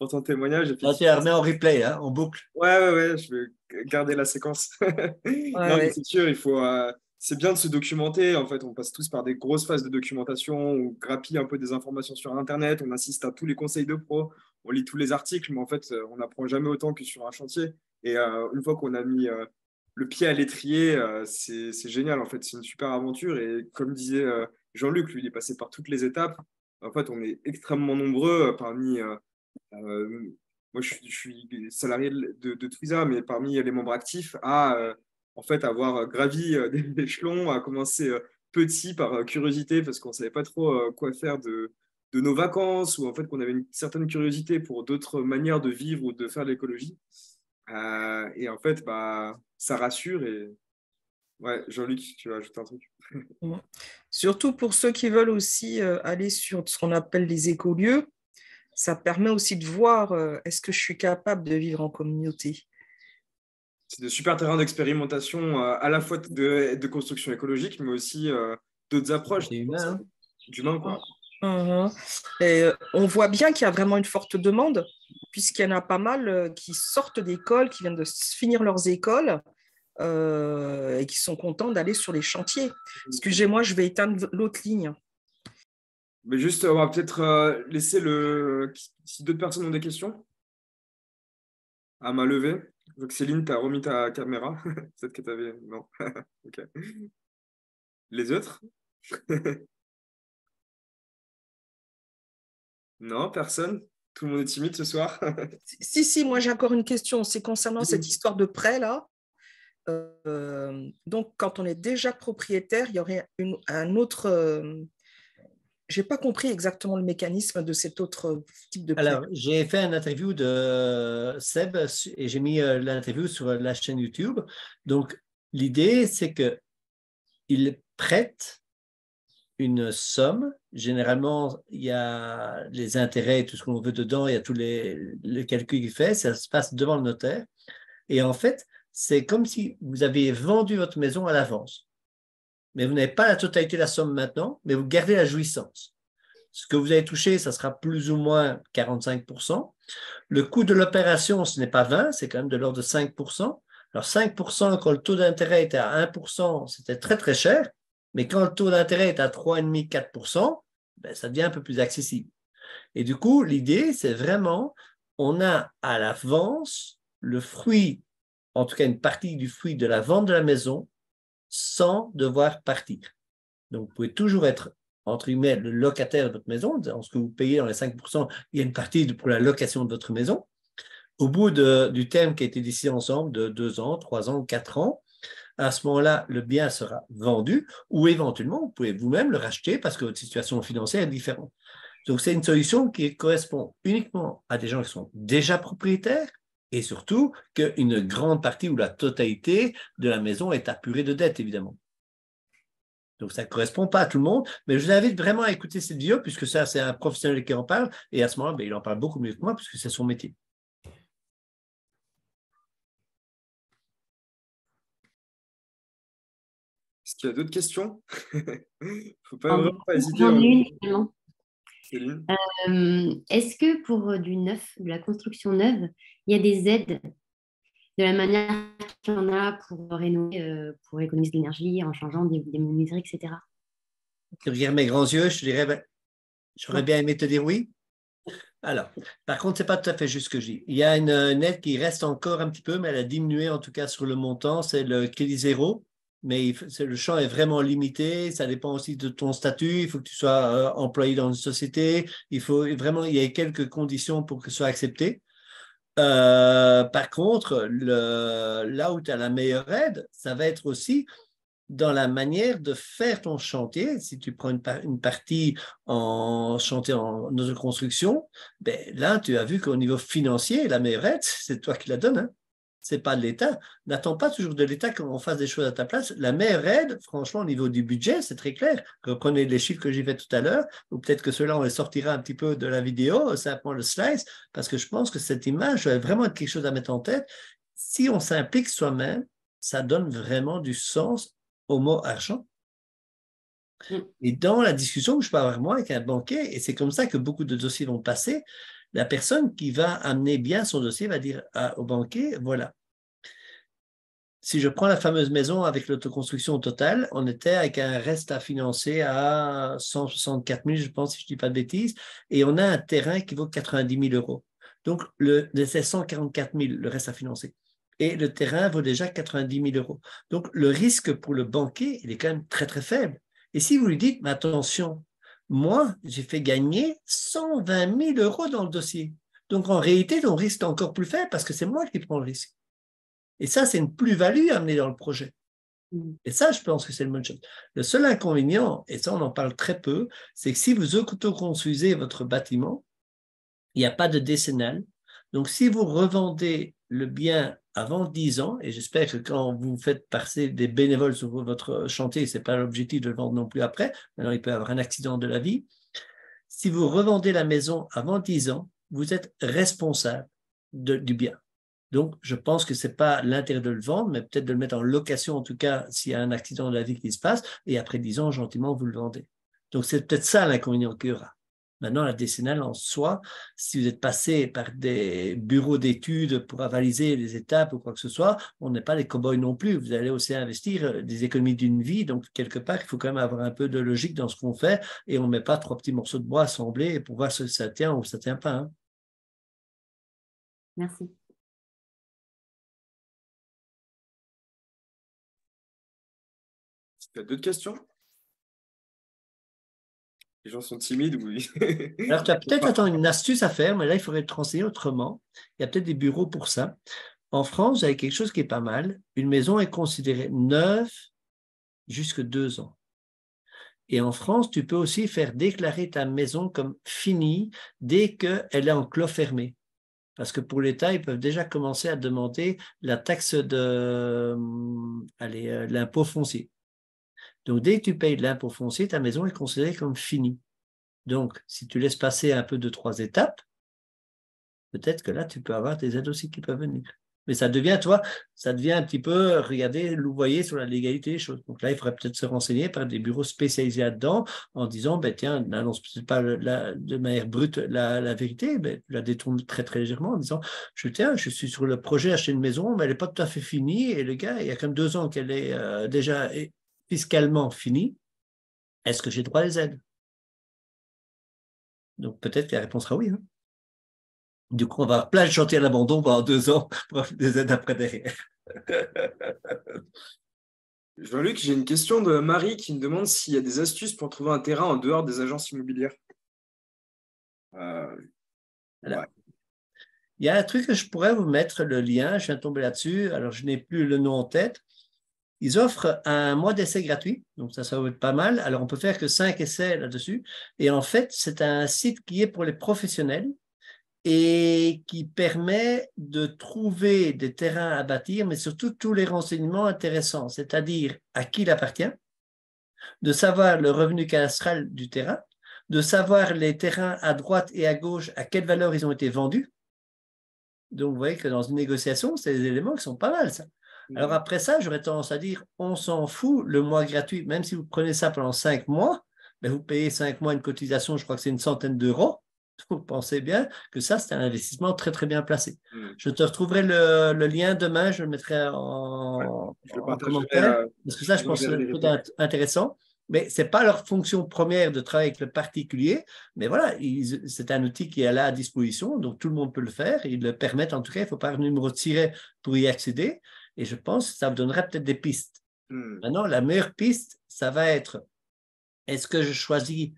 ton témoignage. On ah, tu la en replay, hein, en boucle. Ouais, ouais, je vais garder la séquence. <laughs> C'est sûr, il faut c'est bien de se documenter. En fait, on passe tous par des grosses phases de documentation, on grappille un peu des informations sur Internet, on assiste à tous les conseils de pro, on lit tous les articles, mais en fait, euh, on n'apprend jamais autant que sur un chantier. Et euh, une fois qu'on a mis euh, le pied à l'étrier, c'est génial. En fait, c'est une super aventure. Et comme disait Jean-Luc, lui, il est passé par toutes les étapes. En fait, on est extrêmement nombreux parmi. moi, je, suis salarié de, Trisa, mais parmi les membres actifs à en fait, avoir euh, gravi euh, <laughs> des échelons, à commencer euh, petit par curiosité parce qu'on ne savait pas trop quoi faire de, nos vacances ou en fait qu'on avait une certaine curiosité pour d'autres manières de vivre ou de faire l'écologie. et en fait, bah, ça rassure Ouais, Jean-Luc, tu vas ajouter un truc. <laughs> Surtout pour ceux qui veulent aussi aller sur ce qu'on appelle les écolieux, ça permet aussi de voir est-ce que je suis capable de vivre en communauté c'est de super terrains d'expérimentation euh, à la fois de, construction écologique, mais aussi euh, d'autres approches. Du même. Hein. quoi. Uh-huh. Et euh, on voit bien qu'il y a vraiment une forte demande, puisqu'il y en a pas mal qui sortent d'école, qui viennent de finir leurs écoles et qui sont contents d'aller sur les chantiers. Excusez-moi, je vais éteindre l'autre ligne. Mais juste, on va peut-être laisser le. Si d'autres personnes ont des questions à ma levée. Donc Céline, as remis ta caméra. <laughs> Peut-être que avais, Non. <laughs> ok. Les autres <laughs> Non, personne Tout le monde est timide ce soir Si, si, moi j'ai encore une question. C'est concernant cette histoire de prêt là. Euh, donc, quand on est déjà propriétaire, il y aurait un autre, euh, j'ai pas compris exactement le mécanisme de cet autre type de. prêt. Alors, j'ai fait une interview de Seb et j'ai mis euh, l'interview sur euh, la chaîne YouTube. Donc, l'idée, c'est que il prête une somme. Généralement, il y a les intérêts et tout ce qu'on veut dedans, il y a tous les calculs qu'il fait, ça se passe devant le notaire. Et en fait, c'est comme si vous aviez vendu votre maison à l'avance mais vous n'avez pas la totalité de la somme maintenant, mais vous gardez la jouissance. Ce que vous avez touché, ça sera plus ou moins 45%. Le coût de l'opération, ce n'est pas 20, c'est quand même de l'ordre de 5%. Alors 5%, quand le taux d'intérêt était à 1%, c'était très très cher, mais quand le taux d'intérêt est à 3,5-4%, ben, ça devient un peu plus accessible. Et du coup, l'idée, c'est vraiment, on a à l'avance le fruit, en tout cas une partie du fruit de la vente de la maison, sans devoir partir. Donc, vous pouvez toujours être, entre guillemets, le locataire de votre maison. En ce que vous payez dans les 5 il y a une partie pour la location de votre maison. Au bout du terme qui a été décidé ensemble de 2 ans, 3 ans, 4 ans, à ce moment-là, le bien sera vendu ou éventuellement, vous pouvez vous-même le racheter parce que votre situation financière est différente. Donc, c'est une solution qui correspond uniquement à des gens qui sont déjà propriétaires et surtout qu'une grande partie ou la totalité de la maison est apurée de dettes, évidemment. Donc ça ne correspond pas à tout le monde, mais je vous invite vraiment à écouter cette vidéo, puisque ça, c'est un professionnel qui en parle, et à ce moment-là, ben, il en parle beaucoup mieux que moi, puisque c'est son métier. Est-ce qu'il y a d'autres questions <laughs> Faut pas, vraiment pas hésiter. Euh, est-ce que pour euh, du neuf, de la construction neuve, il y a des aides de la manière qu'il y en a pour rénover, euh, pour économiser de l'énergie, en changeant des, des menuiseries, etc. mes grands yeux, je dirais, ben, j'aurais bien aimé te dire oui. Alors, par contre, ce n'est pas tout à fait juste ce que je dis. Il y a une, aide qui reste encore un petit peu, mais elle a diminué en tout cas sur le montant, c'est le crédit zéro mais le champ est vraiment limité. Ça dépend aussi de ton statut. Il faut que tu sois euh, employé dans une société. Il faut vraiment, il y a quelques conditions pour que ce soit accepté. Euh, par contre, le, là où tu as la meilleure aide, ça va être aussi dans la manière de faire ton chantier. Si tu prends une, partie en chantier en construction ben là, tu as vu qu'au niveau financier, la meilleure aide, <laughs> c'est toi qui la donnes. Hein c'est pas de l'État. N'attends pas toujours de l'État qu'on fasse des choses à ta place. La meilleure aide, franchement, au niveau du budget, c'est très clair. Reprenez les chiffres que j'ai fait tout à l'heure, ou peut-être que cela, on les sortira un petit peu de la vidéo, simplement le slice, parce que je pense que cette image va vraiment être quelque chose à mettre en tête. Si on s'implique soi-même, ça donne vraiment du sens au mot argent. Mm. Et dans la discussion que je peux avoir moi avec un banquier, et c'est comme ça que beaucoup de dossiers vont passer, la personne qui va amener bien son dossier va dire ah, au banquier, voilà. Si je prends la fameuse maison avec l'autoconstruction totale, on était avec un reste à financer à 164 000, je pense, si je ne dis pas de bêtises, et on a un terrain qui vaut 90 000 euros. Donc, le, c'est 144 000, le reste à financer. Et le terrain vaut déjà 90 000 euros. Donc, le risque pour le banquier, il est quand même très, très faible. Et si vous lui dites, mais attention, moi, j'ai fait gagner 120 000 euros dans le dossier. Donc en réalité, ton risque est encore plus faible parce que c'est moi qui prends le risque. Et ça, c'est une plus-value amenée dans le projet. Mm. Et ça, je pense que c'est le bonne chose. Le seul inconvénient, et ça, on en parle très peu, c'est que si vous autoconstruisez votre bâtiment, il n'y a pas de décennale. Donc, si vous revendez le bien avant 10 ans, et j'espère que quand vous faites passer des bénévoles sur votre chantier, ce n'est pas l'objectif de le vendre non plus après, alors il peut y avoir un accident de la vie. Si vous revendez la maison avant 10 ans, vous êtes responsable du bien. Donc, je pense que ce n'est pas l'intérêt de le vendre, mais peut-être de le mettre en location, en tout cas, s'il y a un accident de la vie qui se passe, et après 10 ans, gentiment, vous le vendez. Donc, c'est peut-être ça l'inconvénient qu'il y aura. Maintenant, la décennale en soi, si vous êtes passé par des bureaux d'études pour avaliser les étapes ou quoi que ce soit, on n'est pas les cow-boys non plus. Vous allez aussi investir euh, des économies d'une vie. Donc, quelque part, il faut quand même avoir un peu de logique dans ce qu'on fait et on ne met pas trois petits morceaux de bois assemblés pour voir si ça tient ou ça ne tient pas. Hein. Merci. Tu as d'autres questions les gens sont timides. Oui. Alors, tu as peut-être une astuce à faire, mais là, il faudrait te renseigner autrement. Il y a peut-être des bureaux pour ça. En France, y a quelque chose qui est pas mal. Une maison est considérée neuve jusque deux ans. Et en France, tu peux aussi faire déclarer ta maison comme finie dès qu'elle est en clos fermé. Parce que pour l'État, ils peuvent déjà commencer à demander la taxe de hum, euh, l'impôt foncier. Donc, dès que tu payes de l'impôt foncier, ta maison est considérée comme finie. Donc, si tu laisses passer un peu de trois étapes, peut-être que là, tu peux avoir des aides aussi qui peuvent venir. Mais ça devient, toi, ça devient un petit peu, regardez, louvoyer sur la légalité des choses. Donc là, il faudrait peut-être se renseigner par des bureaux spécialisés là-dedans en disant, ben, tiens, n'annonce pas de manière brute la, vérité, mais ben, la détourne très, très légèrement en disant, je, tiens, je suis sur le projet acheter une maison, mais elle n'est pas tout à fait finie et le gars, il y a quand même deux ans qu'elle est euh, déjà fiscalement fini, est-ce que j'ai droit à des aides Donc peut-être que la réponse sera oui. Hein. du coup, on va plein de chantiers à l'abandon pendant deux ans <laughs> pour des aides après derrière. <laughs> Jean-Luc, j'ai une question de Marie qui me demande s'il y a des astuces pour trouver un terrain en dehors des agences immobilières. Euh, il y a un truc que je pourrais vous mettre le lien, je viens de tomber là-dessus. Alors, je n'ai plus le nom en tête, ils offrent un mois d'essai gratuit, donc ça, ça va être pas mal. Alors, on peut faire que cinq essais là-dessus. Et en fait, c'est un site qui est pour les professionnels et qui permet de trouver des terrains à bâtir, mais surtout tous les renseignements intéressants, c'est-à-dire à qui il appartient, de savoir le revenu cadastral du terrain, de savoir les terrains à droite et à gauche, à quelle valeur ils ont été vendus. Donc, vous voyez que dans une négociation, c'est des éléments qui sont pas mal, ça. Alors mhm. après ça, j'aurais tendance à dire, on s'en fout, le mois gratuit, même si vous prenez ça pendant cinq mois, ben, vous payez cinq mois une cotisation, je crois que c'est une centaine d'euros. <laughs> Vous pensez bien que ça, c'est un investissement très, très bien placé. Mhm. Je te retrouverai le, lien demain, je le mettrai en, commentaire, euh, parce que ça, je, pense que c'est intéressant. Mais ce n'est pas leur fonction première de travailler avec le particulier, mais voilà, c'est un outil qui est là à disposition, donc tout le monde peut le faire, ils le permettent en tout cas, il ne faut pas un numéro tiré pour y accéder. Et je pense que ça vous donnera peut-être des pistes. Hmm. Maintenant, la meilleure piste, ça va être est-ce que je choisis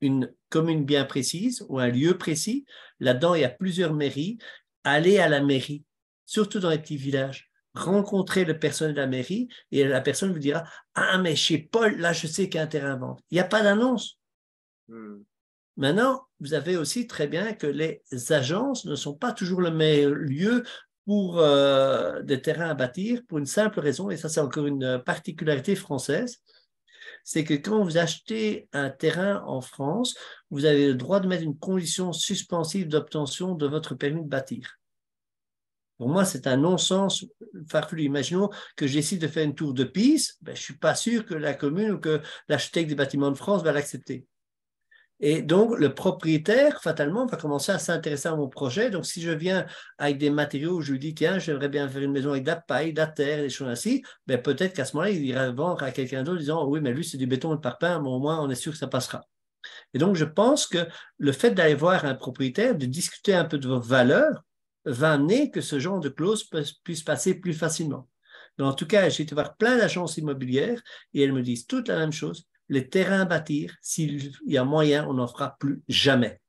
une commune bien précise ou un lieu précis Là-dedans, il y a plusieurs mairies. Allez à la mairie, surtout dans les petits villages. Rencontrez le personnel de la mairie et la personne vous dira Ah, mais chez Paul, là, je sais qu'il y a un terrain à Il n'y a pas d'annonce. Hmm. Maintenant, vous avez aussi très bien que les agences ne sont pas toujours le meilleur lieu pour euh, des terrains à bâtir pour une simple raison, et ça c'est encore une particularité française, c'est que quand vous achetez un terrain en France, vous avez le droit de mettre une condition suspensive d'obtention de votre permis de bâtir. Pour moi, c'est un non-sens farfelu. Imaginons que j'essaie de faire une tour de piste, ben, je ne suis pas sûr que la commune ou que l'architecte des bâtiments de France va l'accepter. Et donc, le propriétaire, fatalement, va commencer à s'intéresser à mon projet. Donc, si je viens avec des matériaux, je lui dis, tiens, j'aimerais bien faire une maison avec de la paille, de la terre, des choses ainsi, ben, peut-être qu'à ce moment-là, il ira vendre à quelqu'un d'autre en disant, oh oui, mais lui, c'est du béton et de parpaing, mais au moins, on est sûr que ça passera. Et donc, je pense que le fait d'aller voir un propriétaire, de discuter un peu de vos valeurs, va amener que ce genre de clause puisse passer plus facilement. en tout cas, j'ai été voir plein d'agences immobilières et elles me disent toutes la même chose les terrains à bâtir, s'il y a moyen, on n'en fera plus jamais.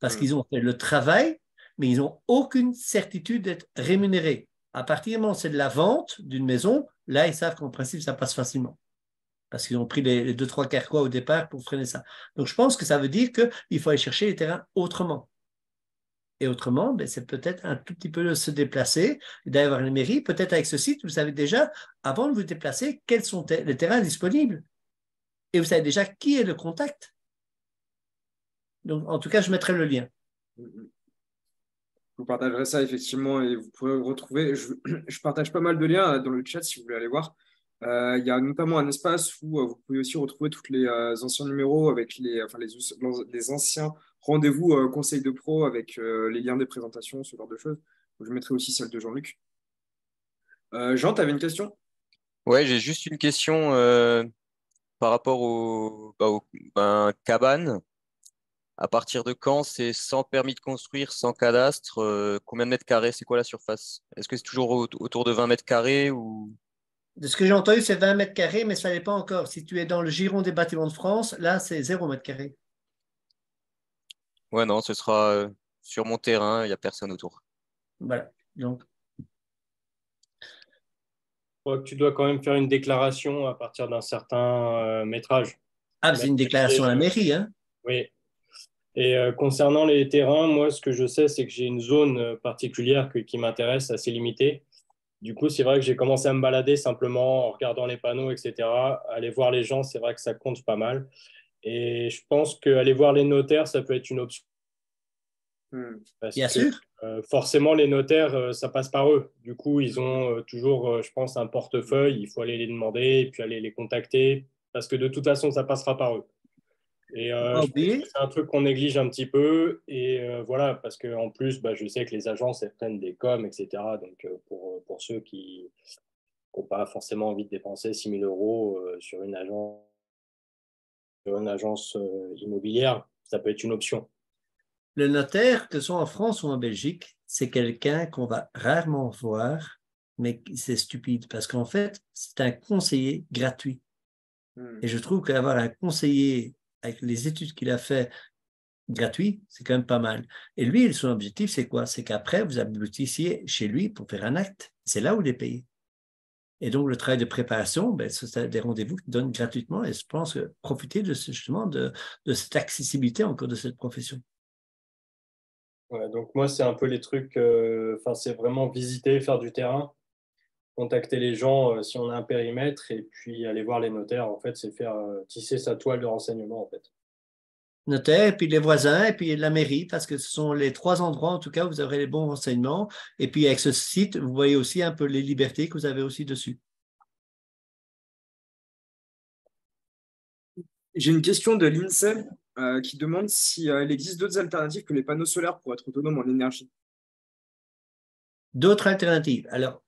Parce hmm. qu'ils ont fait le travail, mais ils n'ont aucune certitude d'être rémunérés. À partir du moment où c'est de la vente d'une maison, là, ils savent qu'en principe, ça passe facilement. Parce qu'ils ont pris les, deux, trois carquois au départ pour freiner ça. Donc, je pense que ça veut dire qu'il faut aller chercher les terrains autrement. Et autrement, ben, c'est peut-être un tout petit peu de se déplacer, d'aller voir les mairies. Peut-être avec ce site, vous savez déjà, avant de vous déplacer, quels sont les terrains disponibles et vous savez déjà qui est le contact. Donc, en tout cas, je mettrai le lien. Je vous partagerez ça effectivement et vous pourrez retrouver. Je, <clears throat> partage pas mal de liens euh, dans le chat si vous voulez aller voir. Euh, il y a notamment un espace où euh, vous pouvez aussi retrouver tous les anciens numéros avec les, les, les anciens rendez-vous conseils de pro avec les liens des présentations, ce genre de choses. Je mettrai aussi celle de Jean-Luc. Jean, tu avais une question Oui, j'ai juste une question par rapport au, cabanes ben, cabane, à partir de quand c'est sans permis de construire, sans cadastre euh, Combien de mètres carrés C'est quoi la surface Est-ce que c'est toujours autour de 20 mètres carrés ou... De ce que j'ai entendu, c'est 20 mètres carrés, mais ça n'est pas encore. Si tu es dans le giron des bâtiments de France, là, c'est 0 mètre carrés Ouais, non, ce sera euh, sur mon terrain, il n'y a personne autour. Voilà. Donc, crois que tu dois quand même faire une déclaration à partir d'un certain euh, métrage. Ah, c'est une déclaration à la mairie, hein Oui. Et euh, concernant les terrains, moi, ce que je sais, c'est que j'ai une zone euh, particulière qui m'intéresse, assez limitée. Du coup, c'est vrai que j'ai commencé à me balader simplement en regardant les panneaux, etc. Aller voir les gens, c'est vrai que ça compte pas mal. Et je pense qu'aller voir les notaires, ça peut être une option. Hmm. Bien sûr. Euh, forcément, les notaires, euh, ça passe par eux. Du coup, ils ont euh, toujours, je pense, un portefeuille. Il faut aller les demander et puis aller les contacter parce que de toute façon, ça passera par eux. Et ah, c'est un truc qu'on néglige un petit peu. Et voilà, parce qu'en plus, bah, je sais que les agences, elles prennent des coms, etc. Donc, pour, ceux qui n'ont pas forcément envie de dépenser 6 000 euros sur une agence, sur une agence immobilière, ça peut être une option. Le notaire, que ce soit en France ou en Belgique, c'est quelqu'un qu'on va rarement voir, mais c'est stupide parce qu'en fait, c'est un conseiller gratuit. Hmm. Et je trouve qu'avoir un conseiller avec les études qu'il a fait gratuit, c'est quand même pas mal. Et lui, son objectif, c'est quoi C'est qu'après, vous aboutissiez chez lui pour faire un acte. C'est là où il est payé. Et donc, le travail de préparation, ben, c'est des rendez-vous qu'il donne gratuitement. Et je pense que profiter justement de cette accessibilité encore de cette profession donc moi, c'est un peu les trucs, euh, c'est vraiment visiter, faire du terrain, contacter les gens euh, si on a un périmètre, et puis aller voir les notaires, en fait, c'est faire euh, tisser sa toile de renseignement, en fait notaire, puis les voisins, et puis la mairie, parce que ce sont les trois endroits, en tout cas, où vous aurez les bons renseignements. Et puis avec ce site, vous voyez aussi un peu les libertés que vous avez aussi dessus. J'ai une question de l'INSEE euh, qui demande s'il euh, existe d'autres alternatives que les panneaux solaires pour être autonome en énergie. D'autres alternatives. Alors,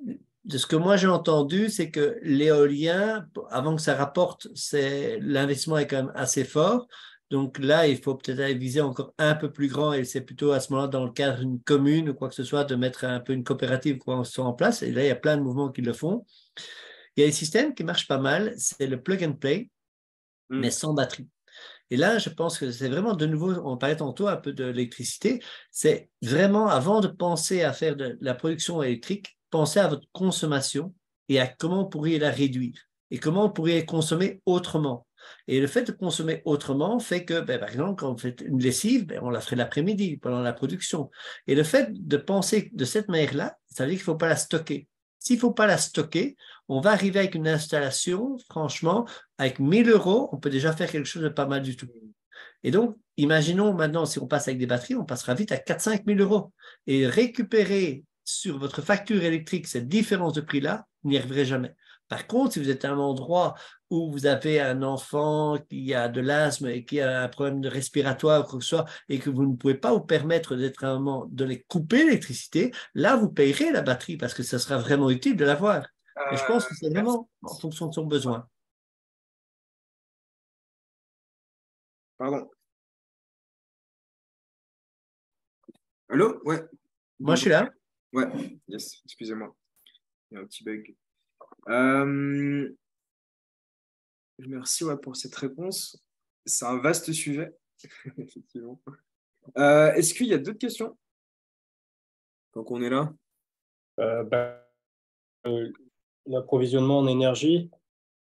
de ce que moi j'ai entendu, c'est que l'éolien, avant que ça rapporte, l'investissement est quand même assez fort. Donc là, il faut peut-être viser encore un peu plus grand et c'est plutôt à ce moment-là dans le cadre d'une commune ou quoi que ce soit de mettre un peu une coopérative quoi, en place. Et là, il y a plein de mouvements qui le font. Il y a des systèmes qui marchent pas mal, c'est le plug and play. Mm. mais sans batterie. Et là, je pense que c'est vraiment de nouveau, on parlait tantôt un peu de l'électricité, c'est vraiment avant de penser à faire de la production électrique, pensez à votre consommation et à comment vous pourriez la réduire et comment vous pourriez consommer autrement. Et le fait de consommer autrement fait que, ben, par exemple, quand vous faites une lessive, ben, on la ferait l'après-midi pendant la production. Et le fait de penser de cette manière-là, ça veut dire qu'il ne faut pas la stocker. S'il ne faut pas la stocker, on va arriver avec une installation, franchement, avec 1000 euros, on peut déjà faire quelque chose de pas mal du tout. Et donc, imaginons maintenant, si on passe avec des batteries, on passera vite à 4-5 000 euros. Et récupérer sur votre facture électrique cette différence de prix-là, vous n'y arriverez jamais. Par contre, si vous êtes à un endroit où vous avez un enfant qui a de l'asthme et qui a un problème de respiratoire ou quoi que ce soit, et que vous ne pouvez pas vous permettre d'être un moment, de les couper l'électricité, là, vous payerez la batterie parce que ce sera vraiment utile de l'avoir. et je pense que c'est euh, vraiment en fonction de son besoin. Pardon. Allô Ouais. Moi, je suis là. Ouais, yes, excusez-moi. Il y a un petit bug. Euh, merci pour cette réponse. C'est un vaste sujet, <laughs> euh, Est-ce qu'il y a d'autres questions Tant on est là euh, bah, L'approvisionnement en énergie,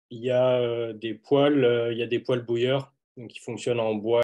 il y a des poêles, il y a des poêles bouilleurs donc, qui fonctionnent en bois